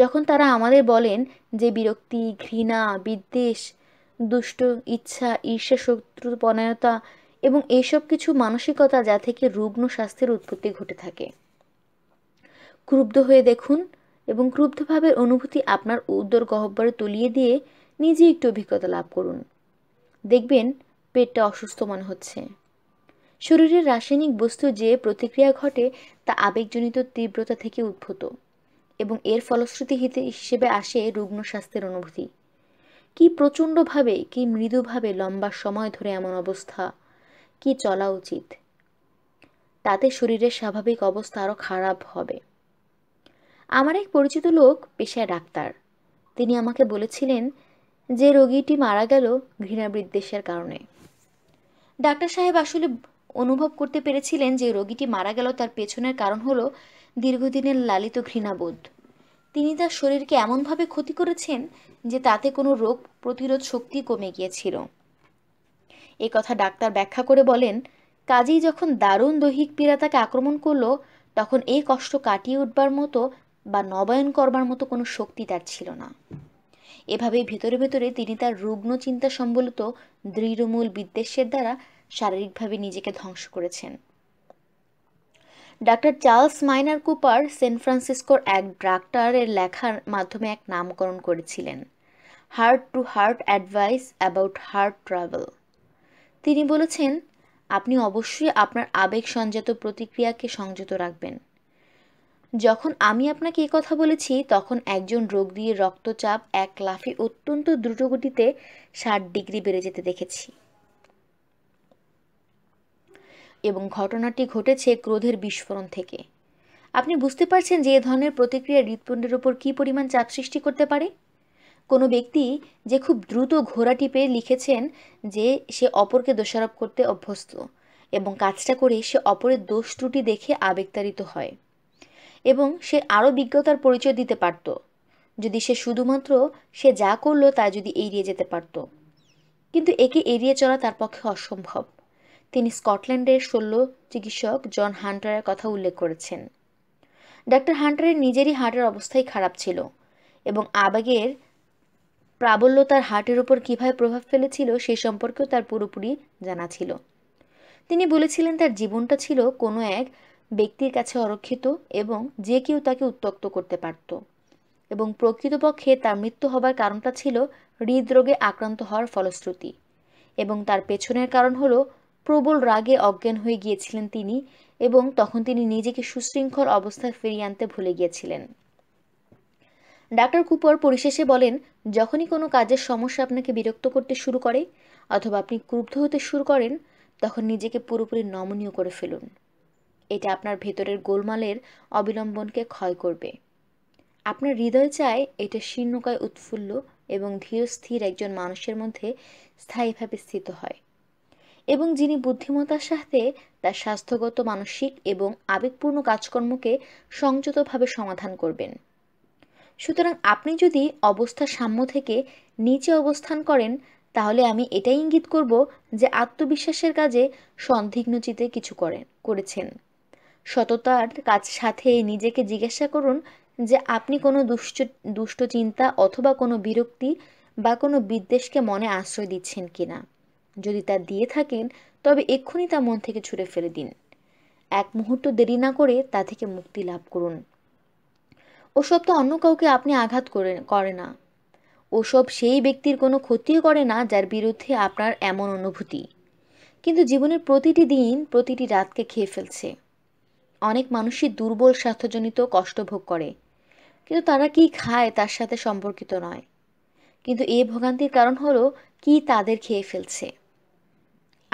যখন তারা আমাদের বলেন যে বিরক্তি ঘৃণা বিদ্বেষ দুষ্ট ইচ্ছা ঈর্ষা শত্রুপণায়তা এবং এইসব কিছু মানসিকতা যা থেকে রুগ্ন স্বাস্থ্যের উৎপত্তি ঘটে থাকে ক্রুব্ধ হয়ে দেখুন এবং ক্রুব্ধভাবে অনুভূতি আপনার উদ্দর গহব্বরে তুলিয়ে দিয়ে নিজে একটু অভিজ্ঞতা লাভ করুন দেখবেন পেটটা অসুস্থ মনে হচ্ছে শরীরের রাসায়নিক বস্তু যে প্রতিক্রিয়া ঘটে তা আবেগজনিত তীব্রতা থেকে উদ্ভূত এবং এর ফলশ্রুতি হিসেবে আসে রুগ্ন স্বাস্থ্যের অনুভূতি কি প্রচণ্ডভাবে কি মৃদুভাবে লম্বা সময় ধরে এমন অবস্থা কি চলা উচিত তাতে শরীরের স্বাভাবিক অবস্থা আরও খারাপ হবে আমার এক পরিচিত লোক পেশায় ডাক্তার তিনি আমাকে বলেছিলেন যে রোগীটি মারা গেল ঘৃণাবৃদ্দেশের কারণে ডাক্তার সাহেব আসলে অনুভব করতে পেরেছিলেন যে রোগীটি মারা গেল তার পেছনের কারণ হলো দীর্ঘদিনের লালিত ঘৃণাবোধ তিনি তার শরীরকে এমনভাবে ক্ষতি করেছেন যে তাতে কোনো রোগ প্রতিরোধ শক্তি কমে গিয়েছিল এ কথা ডাক্তার ব্যাখ্যা করে বলেন কাজেই যখন দারুণ দৈহিক পীড়া তাকে আক্রমণ করলো তখন এই কষ্ট কাটিয়ে উঠবার মতো বা নবায়ন করবার মতো কোনো শক্তি তার ছিল না এভাবেই ভেতরে ভেতরে তিনি তার রুগ্ন চিন্তা সম্বলিত দৃঢ়মূল বিদ্বেষের দ্বারা শারীরিকভাবে নিজেকে ধ্বংস করেছেন doctor Charles Minor Cooper San ফ্রান্সিসকোর এক ডাক্তারের লেখার মাধ্যমে এক নামকরণ করেছিলেন heart to heart advice about heart travel তিনি বলেছেন আপনি অবশ্যই আপনার আবেগ সঞ্জাত প্রতিক্রিয়াকে সংযত রাখবেন যখন আমি আপনাকে এ কথা বলেছি তখন একজন রোগ দিয়ে রক্তচাপ এক লাফে অত্যন্ত দ্রুতগতিতে ষাট ডিগ্রি বেড়ে যেতে দেখেছি এবং ঘটনাটি ঘটেছে ক্রোধের বিস্ফোরণ থেকে আপনি বুঝতে পারছেন যে এ ধরনের প্রতিক্রিয়া হৃদপুণ্ডের ওপর কী পরিমাণ চাপ সৃষ্টি করতে পারে কোনো ব্যক্তি যে খুব দ্রুত ঘোড়া টিপে লিখেছেন যে সে অপরকে দোষারোপ করতে অভ্যস্ত এবং কাজটা করে সে অপরের দোষ ত্রুটি দেখে আবেগতাড়িত হয় এবং সে আরও বিজ্ঞতার পরিচয় দিতে পারত যদি সে শুধুমাত্র সে যা করলো তা যদি এড়িয়ে যেতে পারত কিন্তু একে এড়িয়ে চলা তার পক্ষে অসম্ভব তিনি স্কটল্যান্ডের শল্য চিকিৎসক জন হান্টারের কথা উল্লেখ করেছেন ডাক্তার হান্টারের নিজেরই হার্টের অবস্থাই খারাপ ছিল এবং আবেগের প্রাবল্য তার হার্টের উপর কীভাবে প্রভাব ফেলেছিল সে সম্পর্কেও তার পুরোপুরি জানা ছিল তিনি বলেছিলেন তার জীবনটা ছিল কোনো এক ব্যক্তির কাছে অরক্ষিত এবং যে কেউ তাকে উত্তক্ত করতে পারত এবং প্রকৃতপক্ষে তার মৃত্যু হবার কারণটা ছিল হৃদরোগে আক্রান্ত হওয়ার ফলশ্রুতি এবং তার পেছনের কারণ হলো প্রবল রাগে অজ্ঞান হয়ে গিয়েছিলেন তিনি এবং তখন তিনি নিজেকে সুশৃঙ্খল অবস্থায় ফিরিয়ে আনতে ভুলে গিয়েছিলেন ডাক্তার কুপার পরিশেষে বলেন যখনই কোনো কাজের সমস্যা আপনাকে বিরক্ত করতে শুরু করে অথবা আপনি ক্রুব্ধ হতে শুরু করেন তখন নিজেকে পুরোপুরি নমনীয় করে ফেলুন এটা আপনার ভেতরের গোলমালের অবিলম্বনকে ক্ষয় করবে আপনার হৃদয় চায় এটা শীর্ণকায় উৎফুল্ল এবং ধীর স্থির একজন মানুষের মধ্যে স্থায়ীভাবে স্থিত হয় এবং যিনি বুদ্ধিমত্তার সাথে তার স্বাস্থ্যগত মানসিক এবং আবেগপূর্ণ কাজকর্মকে সংযতভাবে সমাধান করবেন সুতরাং আপনি যদি অবস্থা সাম্য থেকে নিচে অবস্থান করেন তাহলে আমি এটাই ইঙ্গিত করব যে আত্মবিশ্বাসের কাজে সন্দিগ্নচিতে কিছু করেন করেছেন সততার কাজ সাথে নিজেকে জিজ্ঞাসা করুন যে আপনি কোনো দুশ্চ দুষ্ট চিন্তা অথবা কোনো বিরক্তি বা কোনো বিদ্বেষকে মনে আশ্রয় দিচ্ছেন কিনা যদি তা দিয়ে থাকেন তবে এক্ষুনি তা মন থেকে ছুড়ে ফেলে দিন এক মুহূর্ত দেরি না করে তা থেকে মুক্তি লাভ করুন ওসব তো অন্য কাউকে আপনি আঘাত করে করে না ওসব সেই ব্যক্তির কোনো ক্ষতিও করে না যার বিরুদ্ধে আপনার এমন অনুভূতি কিন্তু জীবনের প্রতিটি দিন প্রতিটি রাতকে খেয়ে ফেলছে অনেক মানুষই দুর্বল স্বাস্থ্যজনিত কষ্ট ভোগ করে কিন্তু তারা কি খায় তার সাথে সম্পর্কিত নয় কিন্তু এ ভোগান্তির কারণ হলো কি তাদের খেয়ে ফেলছে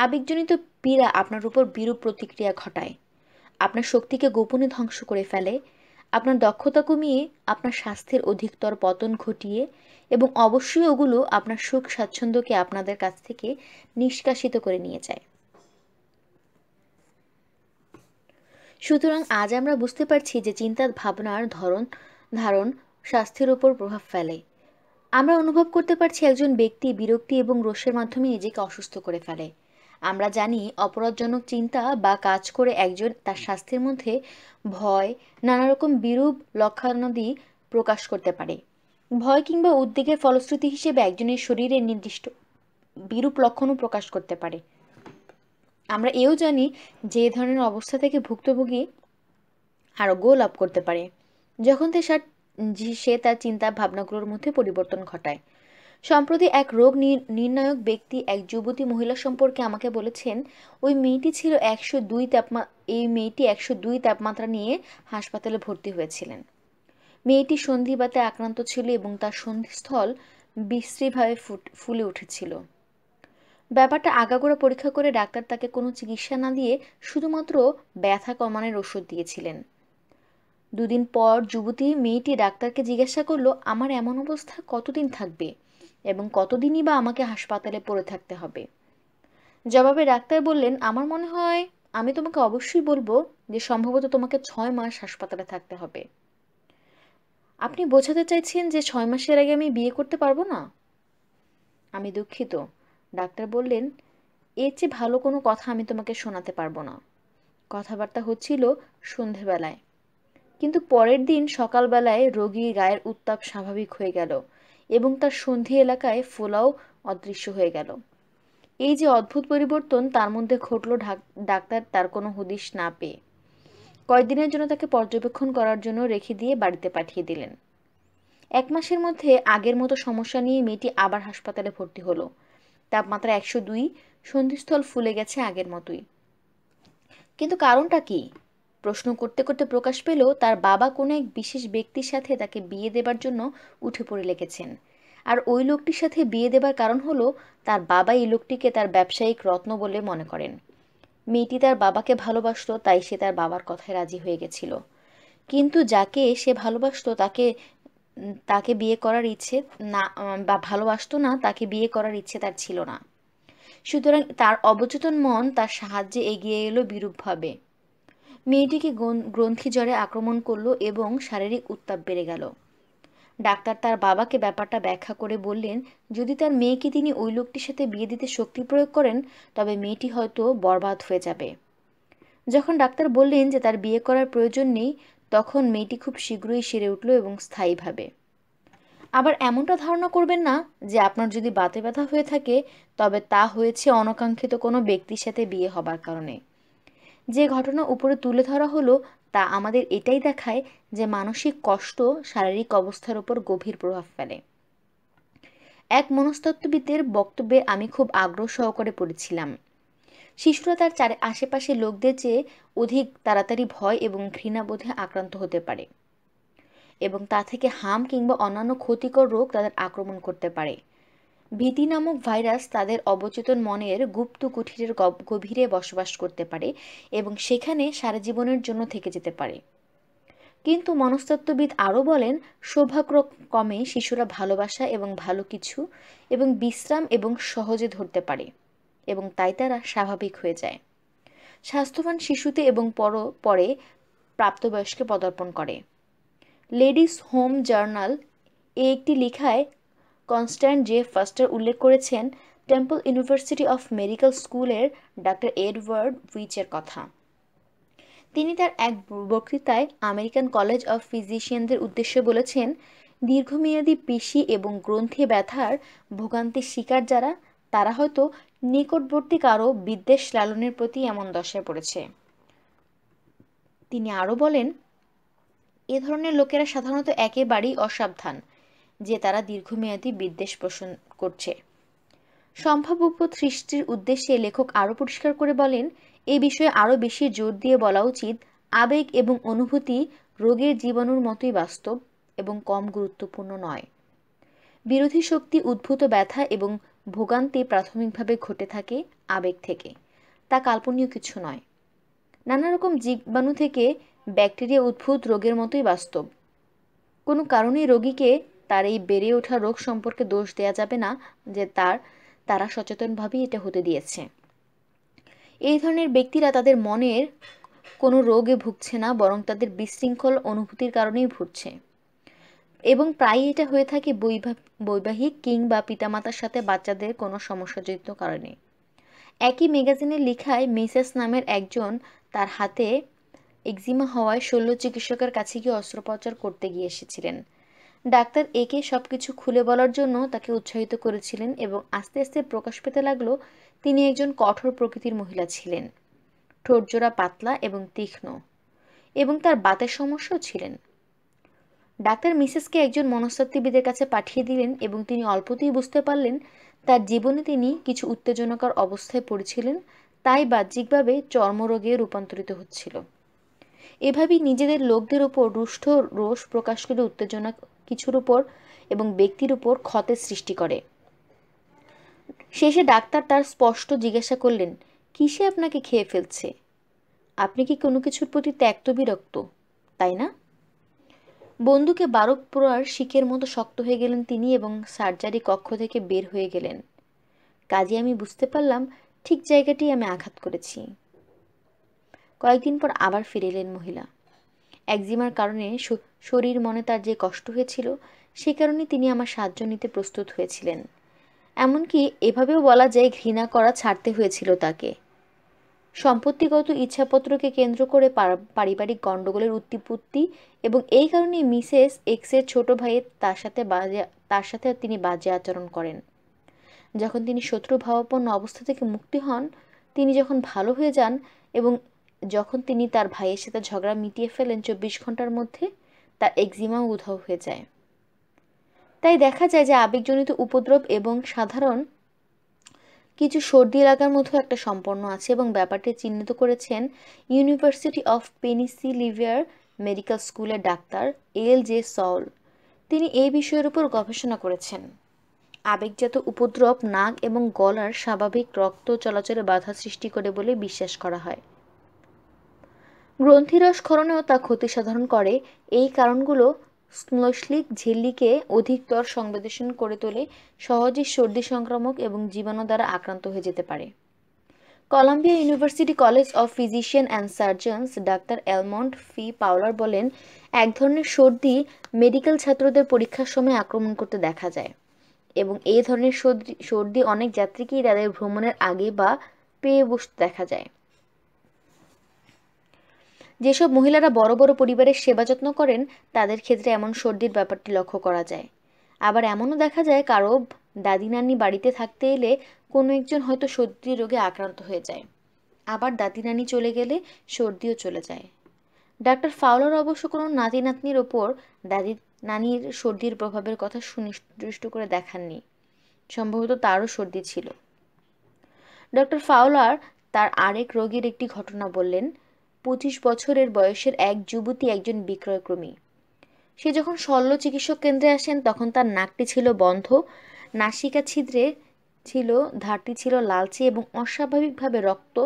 আবেগজনিত পীড়া আপনার উপর বিরূপ প্রতিক্রিয়া ঘটায় আপনার শক্তিকে গোপনে ধ্বংস করে ফেলে আপনার দক্ষতা কমিয়ে আপনার স্বাস্থ্যের অধিকতর পতন ঘটিয়ে এবং অবশ্যই ওগুলো আপনার সুখ স্বাচ্ছন্দ্যকে আপনাদের কাছ থেকে নিষ্কাশিত করে নিয়ে যায় সুতরাং আজ আমরা বুঝতে পারছি যে চিন্তার ভাবনার ধরন ধারণ স্বাস্থ্যের ওপর প্রভাব ফেলে আমরা অনুভব করতে পারছি একজন ব্যক্তি বিরক্তি এবং রোষের মাধ্যমে নিজেকে অসুস্থ করে ফেলে আমরা জানি অপরাধজনক চিন্তা বা কাজ করে একজন তার স্বাস্থ্যের মধ্যে ভয় নানা রকম বিরূপ লক্ষণাদি প্রকাশ করতে পারে ভয় কিংবা উদ্বেগের ফলশ্রুতি হিসেবে একজনের শরীরে নির্দিষ্ট বিরূপ লক্ষণও প্রকাশ করতে পারে আমরা এও জানি যে ধরনের অবস্থা থেকে ভুক্তভোগী গো লাভ করতে পারে যখন সে সে তার চিন্তা ভাবনাগুলোর মধ্যে পরিবর্তন ঘটায় সম্প্রতি এক রোগ নির্ণায়ক ব্যক্তি এক যুবতী মহিলা সম্পর্কে আমাকে বলেছেন ওই মেয়েটি ছিল একশো দুই তাপমা এই মেয়েটি একশো দুই তাপমাত্রা নিয়ে হাসপাতালে ভর্তি হয়েছিলেন মেয়েটি সন্ধিবাতে আক্রান্ত ছিল এবং তার সন্ধিস্থল বিশ্রীভাবে ফুলে উঠেছিল ব্যাপারটা আগাগোড়া পরীক্ষা করে ডাক্তার তাকে কোনো চিকিৎসা না দিয়ে শুধুমাত্র ব্যথা কমানোর ওষুধ দিয়েছিলেন দুদিন পর যুবতী মেয়েটি ডাক্তারকে জিজ্ঞাসা করলো আমার এমন অবস্থা কতদিন থাকবে এবং কতদিনই বা আমাকে হাসপাতালে পড়ে থাকতে হবে জবাবে ডাক্তার বললেন আমার মনে হয় আমি তোমাকে অবশ্যই বলবো যে সম্ভবত তোমাকে ছয় মাস হাসপাতালে থাকতে হবে আপনি বোঝাতে চাইছেন যে ছয় মাসের আগে আমি বিয়ে করতে পারবো না আমি দুঃখিত ডাক্তার বললেন এর চেয়ে ভালো কোনো কথা আমি তোমাকে শোনাতে পারবো না কথাবার্তা হচ্ছিল সন্ধেবেলায় কিন্তু পরের দিন সকালবেলায় রোগীর গায়ের উত্তাপ স্বাভাবিক হয়ে গেল এবং তার সন্ধি এলাকায় ফোলাও অদৃশ্য হয়ে গেল এই যে অদ্ভুত পরিবর্তন তার মধ্যে ঘটল ডাক্তার তার কোনো হদিশ না পেয়ে কয়েকদিনের জন্য তাকে পর্যবেক্ষণ করার জন্য রেখে দিয়ে বাড়িতে পাঠিয়ে দিলেন এক মাসের মধ্যে আগের মতো সমস্যা নিয়ে মেয়েটি আবার হাসপাতালে ভর্তি হলো তাপমাত্রা একশো দুই সন্ধিস্থল ফুলে গেছে আগের মতোই কিন্তু কারণটা কি প্রশ্ন করতে করতে প্রকাশ পেল তার বাবা কোনো এক বিশেষ ব্যক্তির সাথে তাকে বিয়ে দেবার জন্য উঠে পড়ে লেগেছেন আর ওই লোকটির সাথে বিয়ে দেবার কারণ হলো তার বাবা এই লোকটিকে তার ব্যবসায়িক রত্ন বলে মনে করেন মেয়েটি তার বাবাকে ভালোবাসত তাই সে তার বাবার কথায় রাজি হয়ে গেছিল কিন্তু যাকে সে ভালোবাসত তাকে তাকে বিয়ে করার ইচ্ছে না বা ভালোবাসত না তাকে বিয়ে করার ইচ্ছে তার ছিল না সুতরাং তার অবচেতন মন তার সাহায্যে এগিয়ে এলো বিরূপভাবে মেয়েটিকে গ্রন্থি জ্বরে আক্রমণ করলো এবং শারীরিক উত্তাপ বেড়ে গেল ডাক্তার তার বাবাকে ব্যাপারটা ব্যাখ্যা করে বললেন যদি তার মেয়েকে তিনি ওই লোকটির সাথে বিয়ে দিতে শক্তি প্রয়োগ করেন তবে মেয়েটি হয়তো বরবাদ হয়ে যাবে যখন ডাক্তার বললেন যে তার বিয়ে করার প্রয়োজন নেই তখন মেয়েটি খুব শীঘ্রই সেরে উঠল এবং স্থায়ীভাবে আবার এমনটা ধারণা করবেন না যে আপনার যদি বাতে ব্যথা হয়ে থাকে তবে তা হয়েছে অনাকাঙ্ক্ষিত কোনো ব্যক্তির সাথে বিয়ে হবার কারণে যে ঘটনা উপরে তুলে ধরা হলো তা আমাদের এটাই দেখায় যে মানসিক কষ্ট শারীরিক অবস্থার ওপর গভীর প্রভাব ফেলে এক মনস্তত্ত্ববিদের বক্তব্যে আমি খুব আগ্রহ সহকারে পড়েছিলাম শিশুরা তার চারে আশেপাশে লোকদের চেয়ে অধিক তাড়াতাড়ি ভয় এবং ঘৃণাবোধে আক্রান্ত হতে পারে এবং তা থেকে হাম কিংবা অন্যান্য ক্ষতিকর রোগ তাদের আক্রমণ করতে পারে ভীতি নামক ভাইরাস তাদের অবচেতন মনের গুপ্ত কুঠিরের গভীরে বসবাস করতে পারে এবং সেখানে সারা জীবনের জন্য থেকে যেতে পারে কিন্তু মনস্তত্ত্ববিদ আরও বলেন সৌভাগ্যক্রমে শিশুরা ভালোবাসা এবং ভালো কিছু এবং বিশ্রাম এবং সহজে ধরতে পারে এবং তাই তারা স্বাভাবিক হয়ে যায় স্বাস্থ্যবান শিশুতে এবং পর পরে প্রাপ্তবয়স্কে পদার্পণ করে লেডিস হোম জার্নাল এ একটি লেখায় কনস্ট্যান্ট জে ফাস্টার উল্লেখ করেছেন টেম্পল ইউনিভার্সিটি অফ মেডিকেল স্কুলের ডাক্তার এডওয়ার্ড উইচের কথা তিনি তার এক বক্তৃতায় আমেরিকান কলেজ অফ ফিজিশিয়ানদের উদ্দেশ্যে বলেছেন দীর্ঘমেয়াদী পেশি এবং গ্রন্থি ব্যথার ভোগান্তির শিকার যারা তারা হয়তো নিকটবর্তী কারো বিদ্বেষ লালনের প্রতি এমন দশায় পড়েছে তিনি আরও বলেন এ ধরনের লোকেরা সাধারণত একেবারেই অসাবধান যে তারা দীর্ঘমেয়াদী বিদ্বেষ পোষণ করছে সম্ভাব্য সৃষ্টির উদ্দেশ্যে লেখক আরও পরিষ্কার করে বলেন এ বিষয়ে আরও বেশি জোর দিয়ে বলা উচিত আবেগ এবং অনুভূতি রোগের জীবাণুর মতোই বাস্তব এবং কম গুরুত্বপূর্ণ নয় বিরোধী শক্তি উদ্ভূত ব্যথা এবং ভোগান্তি প্রাথমিকভাবে ঘটে থাকে আবেগ থেকে তা কাল্পনীয় কিছু নয় নানা রকম জীবাণু থেকে ব্যাকটেরিয়া উদ্ভূত রোগের মতোই বাস্তব কোনো কারণে রোগীকে তার এই বেড়ে ওঠা রোগ সম্পর্কে দোষ দেয়া যাবে না যে তার তারা সচেতনভাবেই এটা হতে দিয়েছে এই ধরনের ব্যক্তিরা তাদের মনের কোনো রোগে ভুগছে না বরং তাদের বিশৃঙ্খল অনুভূতির কারণেই ভুগছে এবং প্রায়ই এটা হয়ে থাকে বৈবাহিক কিংবা পিতামাতার সাথে বাচ্চাদের কোনো সমস্যাজনিত কারণে একই ম্যাগাজিনে লেখায় মিসেস নামের একজন তার হাতে এক্সিমা হওয়ায় শল্য চিকিৎসকের কাছে গিয়ে অস্ত্রোপচার করতে গিয়ে এসেছিলেন ডাক্তার একে সব কিছু খুলে বলার জন্য তাকে উৎসাহিত করেছিলেন এবং আস্তে আস্তে প্রকাশ পেতে লাগলো তিনি একজন কঠোর প্রকৃতির মহিলা ছিলেন ঠোঁটজোড়া পাতলা এবং তীক্ষ্ণ এবং তার বাতের সমস্যাও ছিলেন ডাক্তার মিসেসকে একজন মনস্তত্ত্ববিদের কাছে পাঠিয়ে দিলেন এবং তিনি অল্পতেই বুঝতে পারলেন তার জীবনে তিনি কিছু উত্তেজনাকর অবস্থায় পড়েছিলেন তাই বাহ্যিকভাবে চর্মরোগে রূপান্তরিত হচ্ছিল এভাবেই নিজেদের লোকদের ওপর রুষ্ট রোষ প্রকাশ করে উত্তেজনা কিছুর উপর এবং ব্যক্তির উপর ক্ষতের সৃষ্টি করে শেষে ডাক্তার তার স্পষ্ট জিজ্ঞাসা করলেন কিসে আপনাকে খেয়ে ফেলছে আপনি কি কোনো কিছুর প্রতি ত্যাক্ত বিরক্ত তাই না বন্ধুকে বারক পোড়ার শিখের মতো শক্ত হয়ে গেলেন তিনি এবং সার্জারি কক্ষ থেকে বের হয়ে গেলেন কাজে আমি বুঝতে পারলাম ঠিক জায়গাটি আমি আঘাত করেছি কয়েকদিন পর আবার ফিরে এলেন মহিলা একজিমার কারণে শরীর মনে তার যে কষ্ট হয়েছিল সে কারণে তিনি আমার সাহায্য নিতে প্রস্তুত হয়েছিলেন এমনকি এভাবেও বলা যায় ঘৃণা করা ছাড়তে হয়েছিল তাকে সম্পত্তিগত ইচ্ছাপত্রকে কেন্দ্র করে পারিবারিক গণ্ডগোলের উত্তিপত্তি এবং এই কারণে মিসেস এক্সের ছোট ভাইয়ের তার সাথে বাজে তার সাথে তিনি বাজে আচরণ করেন যখন তিনি শত্রু ভাবাপন্ন অবস্থা থেকে মুক্তি হন তিনি যখন ভালো হয়ে যান এবং যখন তিনি তার ভাইয়ের সাথে ঝগড়া মিটিয়ে ফেলেন চব্বিশ ঘন্টার মধ্যে তার একজিমা উধাও হয়ে যায় তাই দেখা যায় যে আবেগজনিত উপদ্রব এবং সাধারণ কিছু সর্দি লাগার মতো একটা সম্পন্ন আছে এবং ব্যাপারটি চিহ্নিত করেছেন ইউনিভার্সিটি অফ পেনিসিলিভিয়ার মেডিকেল স্কুলের ডাক্তার এল জে সল তিনি এই বিষয়ের উপর গবেষণা করেছেন আবেগজাত উপদ্রব নাক এবং গলার স্বাভাবিক রক্ত চলাচলে বাধা সৃষ্টি করে বলে বিশ্বাস করা হয় গ্রন্থিরস খরণেও তা ক্ষতি সাধন করে এই কারণগুলো স্নৈশ্লিক ঝিল্লিকে অধিকতর সংবেদনশীল করে তোলে সহজে সর্দি সংক্রামক এবং জীবাণু দ্বারা আক্রান্ত হয়ে যেতে পারে Columbia University College of physician and surgeons doctor অ্যালমন্ড ফি পাওলার বলেন এক ধরনের সর্দি মেডিকেল ছাত্রদের পরীক্ষার সময় আক্রমণ করতে দেখা যায় এবং এই ধরনের সর্দি সর্দি অনেক যাত্রীকেই তাদের ভ্রমণের আগে বা পেয়ে বসতে দেখা যায় যেসব মহিলারা বড় বড় পরিবারের সেবা যত্ন করেন তাদের ক্ষেত্রে এমন সর্দির ব্যাপারটি লক্ষ্য করা যায় আবার এমনও দেখা যায় কারো দাদি নানি বাড়িতে থাকতে এলে কোনো একজন হয়তো সর্দি রোগে আক্রান্ত হয়ে যায় আবার দাদি নানি চলে গেলে সর্দিও চলে যায় ডাক্তার ফাউলার অবশ্য কোনো নাতি নাতনির ওপর দাদি নানির সর্দির প্রভাবের কথা সুনির্দিষ্ট করে দেখাননি সম্ভবত তারও সর্দি ছিল ডক্টর ফাউলার তার আরেক রোগীর একটি ঘটনা বললেন পঁচিশ বছরের বয়সের এক যুবতী একজন বিক্রয়কর্মী সে যখন শল্য চিকিৎসক কেন্দ্রে আসেন তখন তার নাকটি ছিল বন্ধ নাসিকা ছিদ্রে ছিল ধারটি ছিল লালচে এবং অস্বাভাবিকভাবে রক্ত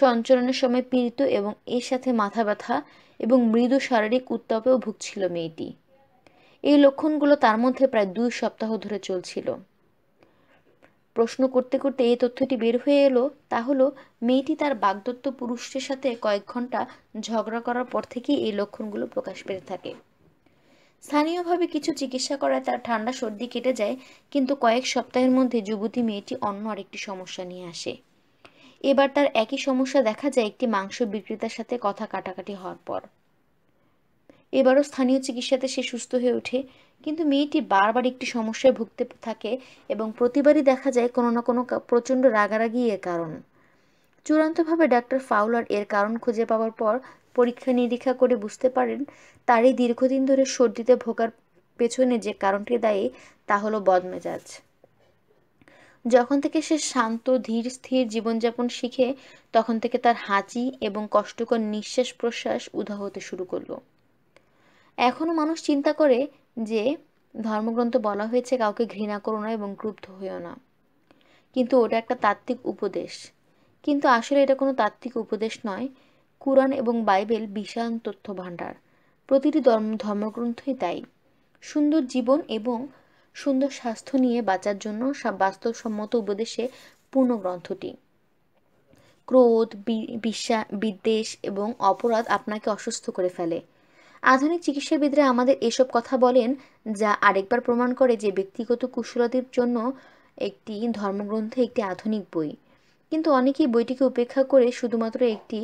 সঞ্চরণের সময় পীড়িত এবং এর সাথে মাথা ব্যথা এবং মৃদু শারীরিক উত্তাপেও ভুগছিল মেয়েটি এই লক্ষণগুলো তার মধ্যে প্রায় দুই সপ্তাহ ধরে চলছিল প্রশ্ন করতে করতে এই তথ্যটি বের হয়ে এলো তা হলো মেয়েটি তার বাগদত্ত পুরুষটির সাথে কয়েক ঘন্টা ঝগড়া করার পর থেকেই এই লক্ষণগুলো প্রকাশ পেতে থাকে স্থানীয়ভাবে কিছু চিকিৎসা করায় তার ঠান্ডা সর্দি কেটে যায় কিন্তু কয়েক সপ্তাহের মধ্যে যুবতী মেয়েটি অন্য আরেকটি সমস্যা নিয়ে আসে এবার তার একই সমস্যা দেখা যায় একটি মাংস বিক্রেতার সাথে কথা কাটাকাটি হওয়ার পর এবারও স্থানীয় চিকিৎসাতে সে সুস্থ হয়ে ওঠে কিন্তু মেয়েটি বারবার একটি সমস্যায় ভুগতে থাকে এবং প্রতিবারই দেখা যায় কোনো না কোনো প্রচণ্ড রাগারাগি এর কারণ চূড়ান্তভাবে ডাক্তার ফাউলার এর কারণ খুঁজে পাওয়ার পর পরীক্ষা নিরীক্ষা করে বুঝতে পারেন তার এই দীর্ঘদিন ধরে সর্দিতে ভোগার পেছনে যে কারণটি দায়ী তা হলো বদমেজাজ যখন থেকে সে শান্ত ধীর স্থির জীবনযাপন শিখে তখন থেকে তার হাঁচি এবং কষ্টকর নিঃশ্বাস প্রশ্বাস উধা হতে শুরু করলো এখনও মানুষ চিন্তা করে যে ধর্মগ্রন্থ বলা হয়েছে কাউকে ঘৃণা করো না এবং ক্রুব্ধ হইও না কিন্তু ওটা একটা তাত্ত্বিক উপদেশ কিন্তু আসলে এটা কোনো তাত্ত্বিক উপদেশ নয় কোরআন এবং বাইবেল বিশাল তথ্য ভাণ্ডার প্রতিটি ধর্ম ধর্মগ্রন্থই তাই সুন্দর জীবন এবং সুন্দর স্বাস্থ্য নিয়ে বাঁচার জন্য বাস্তবসম্মত উপদেশে পূর্ণ গ্রন্থটি ক্রোধ বিদ্বেষ এবং অপরাধ আপনাকে অসুস্থ করে ফেলে আধুনিক চিকিৎসাবিদরা আমাদের এসব কথা বলেন যা আরেকবার প্রমাণ করে যে ব্যক্তিগত কুশলতির জন্য একটি ধর্মগ্রন্থ একটি আধুনিক বই কিন্তু অনেকেই বইটিকে উপেক্ষা করে শুধুমাত্র একটি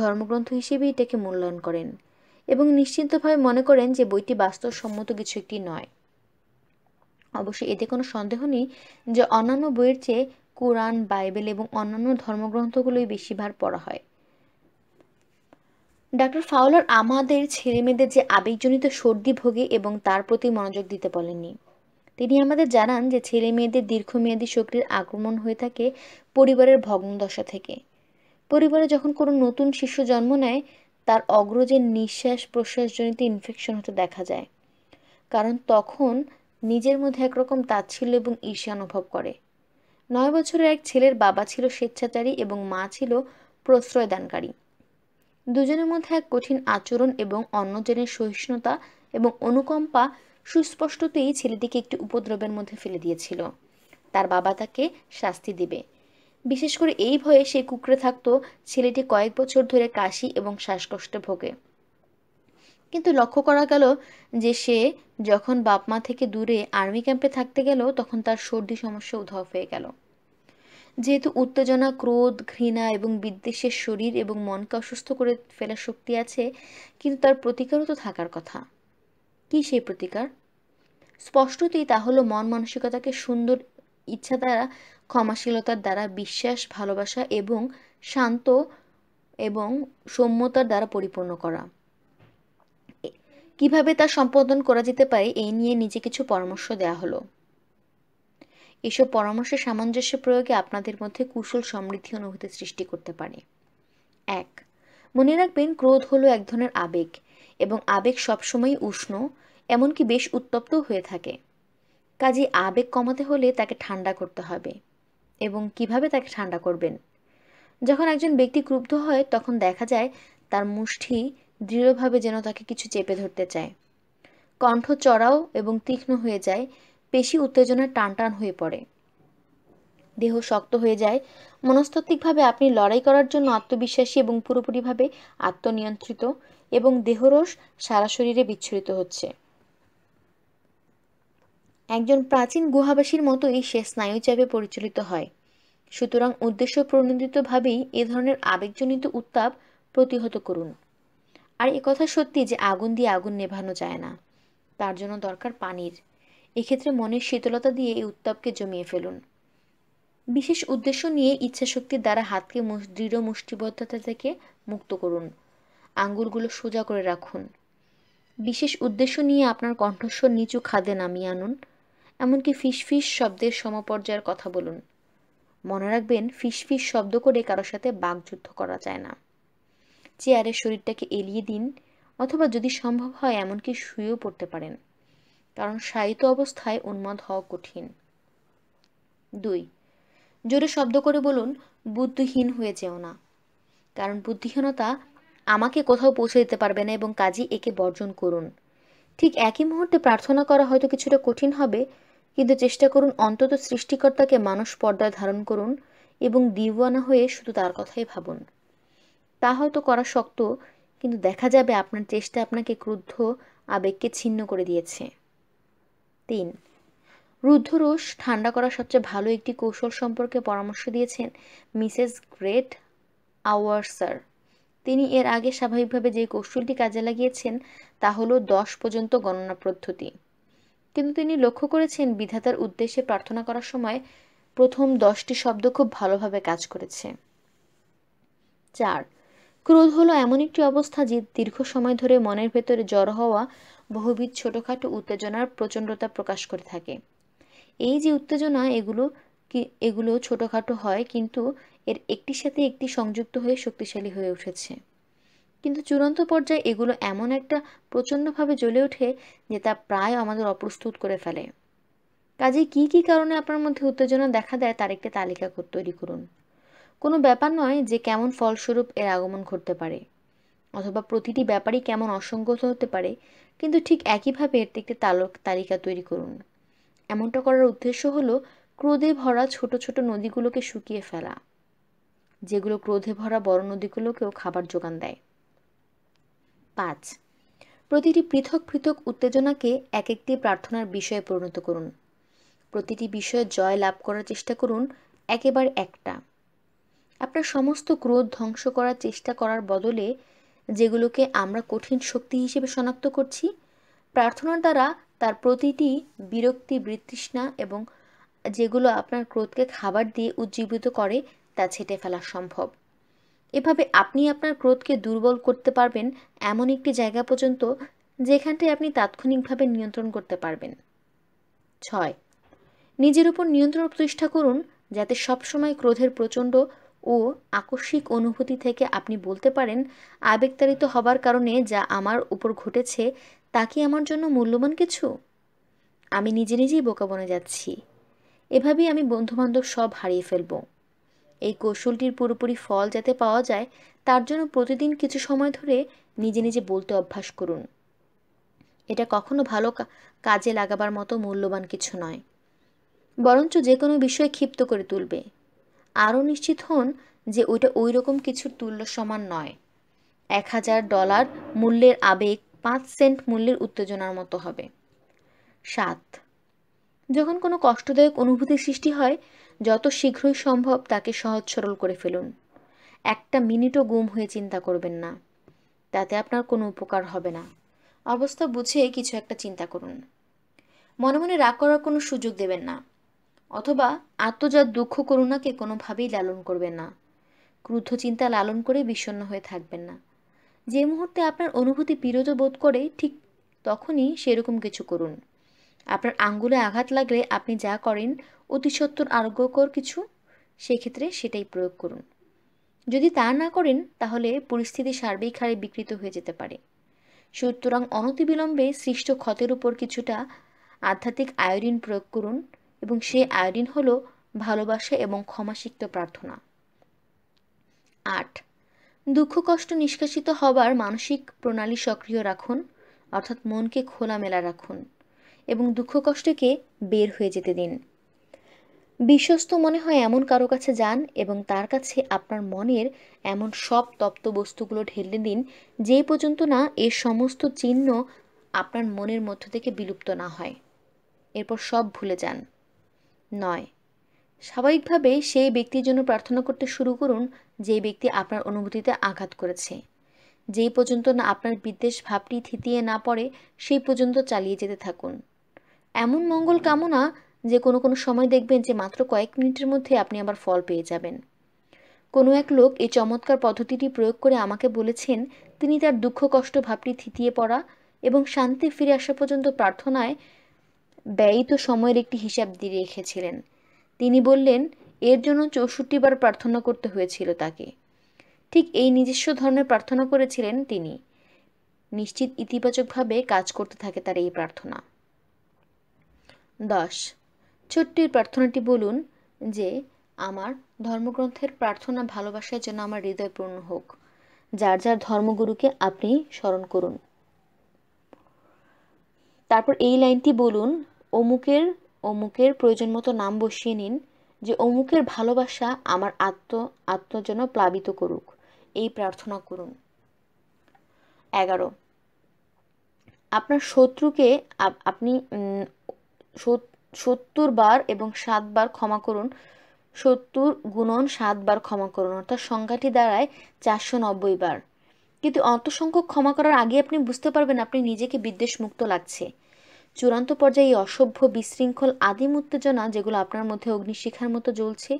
ধর্মগ্রন্থ হিসেবে এটাকে মূল্যায়ন করেন এবং নিশ্চিন্তভাবে মনে করেন যে বইটি বাস্তবসম্মত কিছু একটি নয় অবশ্যই এতে কোনো সন্দেহ নেই যে অন্যান্য বইয়ের চেয়ে কোরআন বাইবেল এবং অন্যান্য ধর্মগ্রন্থগুলোই বেশিবার পড়া হয় ডাক্তার ফাউলার আমাদের ছেলেমেয়েদের যে আবেগজনিত সর্দি ভোগে এবং তার প্রতি মনোযোগ দিতে বলেননি তিনি আমাদের জানান যে ছেলে মেয়েদের দীর্ঘমেয়াদী শক্তির আক্রমণ হয়ে থাকে পরিবারের ভগ্নদশা থেকে পরিবারে যখন কোনো নতুন শিশু জন্ম নেয় তার অগ্রজের নিঃশ্বাস প্রশ্বাসজনিত ইনফেকশন হতে দেখা যায় কারণ তখন নিজের মধ্যে একরকম তাচ্ছিল্য এবং ঈর্ষা অনুভব করে নয় বছরের এক ছেলের বাবা ছিল স্বেচ্ছাচারী এবং মা ছিল প্রশ্রয়দানকারী দুজনের মধ্যে এক কঠিন আচরণ এবং অন্যজনের সহিষ্ণুতা এবং অনুকম্পা সুস্পষ্টতই ছেলেটিকে একটি উপদ্রবের মধ্যে ফেলে দিয়েছিল তার বাবা তাকে শাস্তি দেবে বিশেষ করে এই ভয়ে সে কুকড়ে থাকতো ছেলেটি কয়েক বছর ধরে কাশি এবং শ্বাসকষ্টে ভোগে কিন্তু লক্ষ্য করা গেল যে সে যখন বাপমা থেকে দূরে আর্মি ক্যাম্পে থাকতে গেল তখন তার সর্দি সমস্যা উধাও হয়ে গেল যেহেতু উত্তেজনা ক্রোধ ঘৃণা এবং বিদ্বেষের শরীর এবং মনকে অসুস্থ করে ফেলার শক্তি আছে কিন্তু তার প্রতিকারও তো থাকার কথা কি সেই প্রতিকার স্পষ্টতই তা হলো মন মানসিকতাকে সুন্দর ইচ্ছা দ্বারা ক্ষমাশীলতার দ্বারা বিশ্বাস ভালোবাসা এবং শান্ত এবং সৌম্যতার দ্বারা পরিপূর্ণ করা কিভাবে তা সম্পাদন করা যেতে পারে এই নিয়ে নিজে কিছু পরামর্শ দেয়া হলো এসব পরামর্শে সামঞ্জস্য প্রয়োগে আপনাদের মধ্যে কুশল সমৃদ্ধি অনুভূতি সৃষ্টি করতে পারে এক মনে রাখবেন ক্রোধ হলো এক ধরনের আবেগ এবং আবেগ সবসময়ই উষ্ণ এমনকি বেশ উত্তপ্ত হয়ে থাকে কাজে আবেগ কমাতে হলে তাকে ঠান্ডা করতে হবে এবং কিভাবে তাকে ঠান্ডা করবেন যখন একজন ব্যক্তি ক্রুব্ধ হয় তখন দেখা যায় তার মুষ্টি দৃঢ়ভাবে যেন তাকে কিছু চেপে ধরতে চায় কণ্ঠ চড়াও এবং তীক্ষ্ণ হয়ে যায় পেশি উত্তেজনায় টান টান হয়ে পড়ে দেহ শক্ত হয়ে যায় মনস্তাত্ত্বিকভাবে আপনি লড়াই করার জন্য আত্মবিশ্বাসী এবং পুরোপুরিভাবে আত্মনিয়ন্ত্রিত এবং দেহরস সারা শরীরে বিচ্ছুরিত হচ্ছে একজন প্রাচীন গুহাবাসীর মতোই সে স্নায়ুচাপে পরিচালিত হয় সুতরাং উদ্দেশ্য প্রণোদিতভাবেই এ ধরনের আবেগজনিত উত্তাপ প্রতিহত করুন আর একথা সত্যি যে আগুন দিয়ে আগুন নেভানো যায় না তার জন্য দরকার পানির এক্ষেত্রে মনের শীতলতা দিয়ে এই উত্তাপকে জমিয়ে ফেলুন বিশেষ উদ্দেশ্য নিয়ে ইচ্ছাশক্তির দ্বারা হাতকে দৃঢ় মুষ্টিবদ্ধতা থেকে মুক্ত করুন আঙ্গুলগুলো সোজা করে রাখুন বিশেষ উদ্দেশ্য নিয়ে আপনার কণ্ঠস্বর নিচু খাদে নামিয়ে আনুন এমনকি ফিসফিস শব্দের সমপর্যায়ের কথা বলুন মনে রাখবেন ফিসফিস শব্দ করে কারোর সাথে বাকযুদ্ধ করা যায় না চেয়ারের শরীরটাকে এলিয়ে দিন অথবা যদি সম্ভব হয় এমনকি শুয়েও পড়তে পারেন কারণ শায়িত অবস্থায় উন্মাদ হওয়া কঠিন দুই জোরে শব্দ করে বলুন বুদ্ধিহীন হয়ে যেও না কারণ বুদ্ধিহীনতা আমাকে কোথাও পৌঁছে দিতে পারবে না এবং কাজই একে বর্জন করুন ঠিক একই মুহূর্তে প্রার্থনা করা হয়তো কিছুটা কঠিন হবে কিন্তু চেষ্টা করুন অন্তত সৃষ্টিকর্তাকে মানুষ পর্দায় ধারণ করুন এবং দিওয়ানা হয়ে শুধু তার কথাই ভাবুন তা হয়তো করা শক্ত কিন্তু দেখা যাবে আপনার চেষ্টা আপনাকে ক্রুদ্ধ আবেগকে ছিন্ন করে দিয়েছে তিন রুদ্ধরস ঠান্ডা করার সবচেয়ে ভালো একটি কৌশল সম্পর্কে পরামর্শ দিয়েছেন মিসেস গ্রেট আওয়ারসার তিনি এর আগে স্বাভাবিকভাবে যে কৌশলটি কাজে লাগিয়েছেন তা হল দশ পর্যন্ত গণনা পদ্ধতি কিন্তু তিনি লক্ষ্য করেছেন বিধাতার উদ্দেশ্যে প্রার্থনা করার সময় প্রথম দশটি শব্দ খুব ভালোভাবে কাজ করেছে চার ক্রোধ হলো এমন একটি অবস্থা যে দীর্ঘ সময় ধরে মনের ভেতরে জড় হওয়া বহুবিধ ছোটোখাটো উত্তেজনার প্রচণ্ডতা প্রকাশ করে থাকে এই যে উত্তেজনা এগুলো কি এগুলো ছোটোখাটো হয় কিন্তু এর একটির সাথে একটি সংযুক্ত হয়ে শক্তিশালী হয়ে উঠেছে কিন্তু চূড়ান্ত পর্যায়ে এগুলো এমন একটা প্রচণ্ডভাবে জ্বলে ওঠে যে তা প্রায় আমাদের অপ্রস্তুত করে ফেলে কাজে কি কি কারণে আপনার মধ্যে উত্তেজনা দেখা দেয় তার একটি তালিকা তৈরি করুন কোনো ব্যাপার নয় যে কেমন ফলস্বরূপ এর আগমন ঘটতে পারে অথবা প্রতিটি ব্যাপারই কেমন অসঙ্গত হতে পারে কিন্তু ঠিক একইভাবে এর একটি তালক তালিকা তৈরি করুন এমনটা করার উদ্দেশ্য হলো ক্রোধে ভরা ছোট ছোট নদীগুলোকে শুকিয়ে ফেলা যেগুলো ক্রোধে ভরা বড় নদীগুলোকেও খাবার যোগান দেয় পাঁচ প্রতিটি পৃথক পৃথক উত্তেজনাকে এক একটি প্রার্থনার বিষয়ে পরিণত করুন প্রতিটি বিষয়ে জয় লাভ করার চেষ্টা করুন একেবারে একটা আপনার সমস্ত ক্রোধ ধ্বংস করার চেষ্টা করার বদলে যেগুলোকে আমরা কঠিন শক্তি হিসেবে শনাক্ত করছি প্রার্থনার দ্বারা তার প্রতিটি বিরক্তি বৃত্তৃষ্ণা এবং যেগুলো আপনার ক্রোধকে খাবার দিয়ে উজ্জীবিত করে তা ছেটে ফেলা সম্ভব এভাবে আপনি আপনার ক্রোধকে দুর্বল করতে পারবেন এমন একটি জায়গা পর্যন্ত যেখানটায় আপনি তাৎক্ষণিকভাবে নিয়ন্ত্রণ করতে পারবেন ছয় নিজের উপর নিয়ন্ত্রণ প্রতিষ্ঠা করুন যাতে সবসময় ক্রোধের প্রচণ্ড ও আকস্মিক অনুভূতি থেকে আপনি বলতে পারেন আবেগতাড়িত হবার কারণে যা আমার উপর ঘটেছে তা কি আমার জন্য মূল্যবান কিছু আমি নিজে নিজেই বোকা বনে যাচ্ছি এভাবেই আমি বন্ধুবান্ধব সব হারিয়ে ফেলব এই কৌশলটির পুরোপুরি ফল যাতে পাওয়া যায় তার জন্য প্রতিদিন কিছু সময় ধরে নিজে নিজে বলতে অভ্যাস করুন এটা কখনো ভালো কাজে লাগাবার মতো মূল্যবান কিছু নয় বরঞ্চ যে কোনো বিষয়ে ক্ষিপ্ত করে তুলবে আরও নিশ্চিত হন যে ওইটা ওই রকম কিছুর তুল্য সমান নয় এক হাজার ডলার মূল্যের আবেগ পাঁচ সেন্ট মূল্যের উত্তেজনার মতো হবে সাত যখন কোনো কষ্টদায়ক অনুভূতি সৃষ্টি হয় যত শীঘ্রই সম্ভব তাকে সহজ সরল করে ফেলুন একটা মিনিটও গুম হয়ে চিন্তা করবেন না তাতে আপনার কোনো উপকার হবে না অবস্থা বুঝে কিছু একটা চিন্তা করুন মনে মনে রাগ করার কোনো সুযোগ দেবেন না অথবা আত্মজাত দুঃখ করুণাকে কোনোভাবেই লালন করবেন না ক্রুদ্ধ চিন্তা লালন করে বিষণ্ন হয়ে থাকবেন না যে মুহূর্তে আপনার অনুভূতি বিরত বোধ করে ঠিক তখনই সেরকম কিছু করুন আপনার আঙ্গুলে আঘাত লাগলে আপনি যা করেন অতি সত্তর আরোগ্যকর কিছু সেক্ষেত্রে সেটাই প্রয়োগ করুন যদি তা না করেন তাহলে পরিস্থিতি সার্বিক হারে বিকৃত হয়ে যেতে পারে সুতরাং অনতিবিলম্বে সৃষ্ট ক্ষতের উপর কিছুটা আধ্যাত্মিক আয়োডিন প্রয়োগ করুন এবং সেই আয়োডিন হল ভালোবাসা এবং ক্ষমাসিক্ত প্রার্থনা আট দুঃখ কষ্ট নিষ্কাশিত হবার মানসিক প্রণালী সক্রিয় রাখুন অর্থাৎ মনকে খোলামেলা রাখুন এবং দুঃখ কষ্টকে বের হয়ে যেতে দিন বিশ্বস্ত মনে হয় এমন কারো কাছে যান এবং তার কাছে আপনার মনের এমন সব তপ্ত বস্তুগুলো ঢেলে দিন যেই পর্যন্ত না এ সমস্ত চিহ্ন আপনার মনের মধ্য থেকে বিলুপ্ত না হয় এরপর সব ভুলে যান নয় স্বাভাবিকভাবে সেই ব্যক্তির জন্য প্রার্থনা করতে শুরু করুন যে ব্যক্তি আপনার অনুভূতিতে আঘাত করেছে যেই পর্যন্ত না আপনার বিদ্বেষ ভাবটি থিতিয়ে না পড়ে সেই পর্যন্ত চালিয়ে যেতে থাকুন এমন মঙ্গল কামনা যে কোনো কোনো সময় দেখবেন যে মাত্র কয়েক মিনিটের মধ্যে আপনি আবার ফল পেয়ে যাবেন কোনো এক লোক এই চমৎকার পদ্ধতিটি প্রয়োগ করে আমাকে বলেছেন তিনি তার দুঃখ কষ্ট ভাবটি থিতিয়ে পড়া এবং শান্তি ফিরে আসা পর্যন্ত প্রার্থনায় ব্যয়িত সময়ের একটি হিসাব দিয়ে রেখেছিলেন তিনি বললেন এর জন্য চৌষট্টি বার প্রার্থনা করতে হয়েছিল তাকে ঠিক এই নিজস্ব ধরনের প্রার্থনা করেছিলেন তিনি নিশ্চিত ইতিবাচকভাবে কাজ করতে থাকে তার এই প্রার্থনা দশ ছোট্টির প্রার্থনাটি বলুন যে আমার ধর্মগ্রন্থের প্রার্থনা ভালোবাসার জন্য আমার হৃদয় পূর্ণ হোক যার যার ধর্মগুরুকে আপনি স্মরণ করুন তারপর এই লাইনটি বলুন অমুকের অমুকের প্রয়োজন মতো নাম বসিয়ে নিন যে অমুকের ভালোবাসা আমার আত্ম আত্মজন প্লাবিত করুক এই প্রার্থনা করুন এগারো আপনার শত্রুকে আপনি সত্তর বার এবং সাতবার ক্ষমা করুন সত্তর গুণন সাতবার ক্ষমা করুন অর্থাৎ সংখ্যাটি দাঁড়ায় চারশো নব্বই বার কিন্তু অত সংখ্যক ক্ষমা করার আগে আপনি বুঝতে পারবেন আপনি নিজেকে বিদ্বেষ মুক্ত লাগছে চূড়ান্ত পর্যায়ে এই অসভ্য বিশৃঙ্খল আদিম উত্তেজনা যেগুলো আপনার মধ্যে অগ্নিশিখার মতো জ্বলছে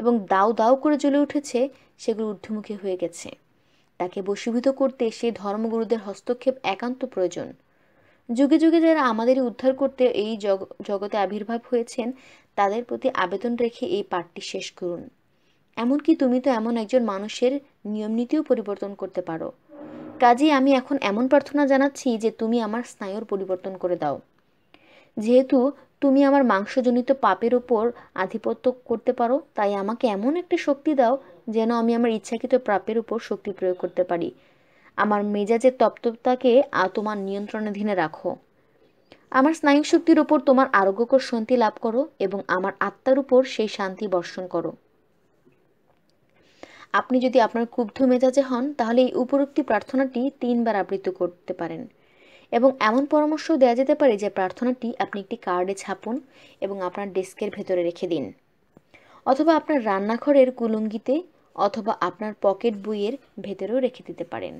এবং দাও দাও করে জ্বলে উঠেছে সেগুলো ঊর্ধ্বমুখী হয়ে গেছে তাকে বশীভূত করতে সেই ধর্মগুরুদের হস্তক্ষেপ একান্ত প্রয়োজন যুগে যুগে যারা আমাদের উদ্ধার করতে এই জগতে আবির্ভাব হয়েছেন তাদের প্রতি আবেদন রেখে এই পাঠটি শেষ করুন এমনকি তুমি তো এমন একজন মানুষের নিয়মনীতিও পরিবর্তন করতে পারো কাজেই আমি এখন এমন প্রার্থনা জানাচ্ছি যে তুমি আমার স্নায়ুর পরিবর্তন করে দাও যেহেতু তুমি আমার মাংসজনিত পাপের ওপর আধিপত্য করতে পারো তাই আমাকে এমন একটি শক্তি দাও যেন আমি আমার ইচ্ছাকৃত প্রাপের উপর শক্তি প্রয়োগ করতে পারি আমার মেজাজের তপ্ততাকে তোমার নিয়ন্ত্রণাধীনে রাখো আমার স্নায়ু শক্তির উপর তোমার আরোগ্যকর শান্তি লাভ করো এবং আমার আত্মার উপর সেই শান্তি বর্ষণ করো আপনি যদি আপনার ক্ষুব্ধ মেজাজে হন তাহলে এই উপরোক্তি প্রার্থনাটি তিনবার আবৃত্তি করতে পারেন এবং এমন পরামর্শ দেওয়া যেতে পারে যে প্রার্থনাটি আপনি একটি কার্ডে ছাপুন এবং আপনার ডেস্কের ভেতরে রেখে দিন অথবা আপনার রান্নাঘরের কুলুঙ্গিতে অথবা আপনার পকেট বইয়ের ভেতরেও রেখে দিতে পারেন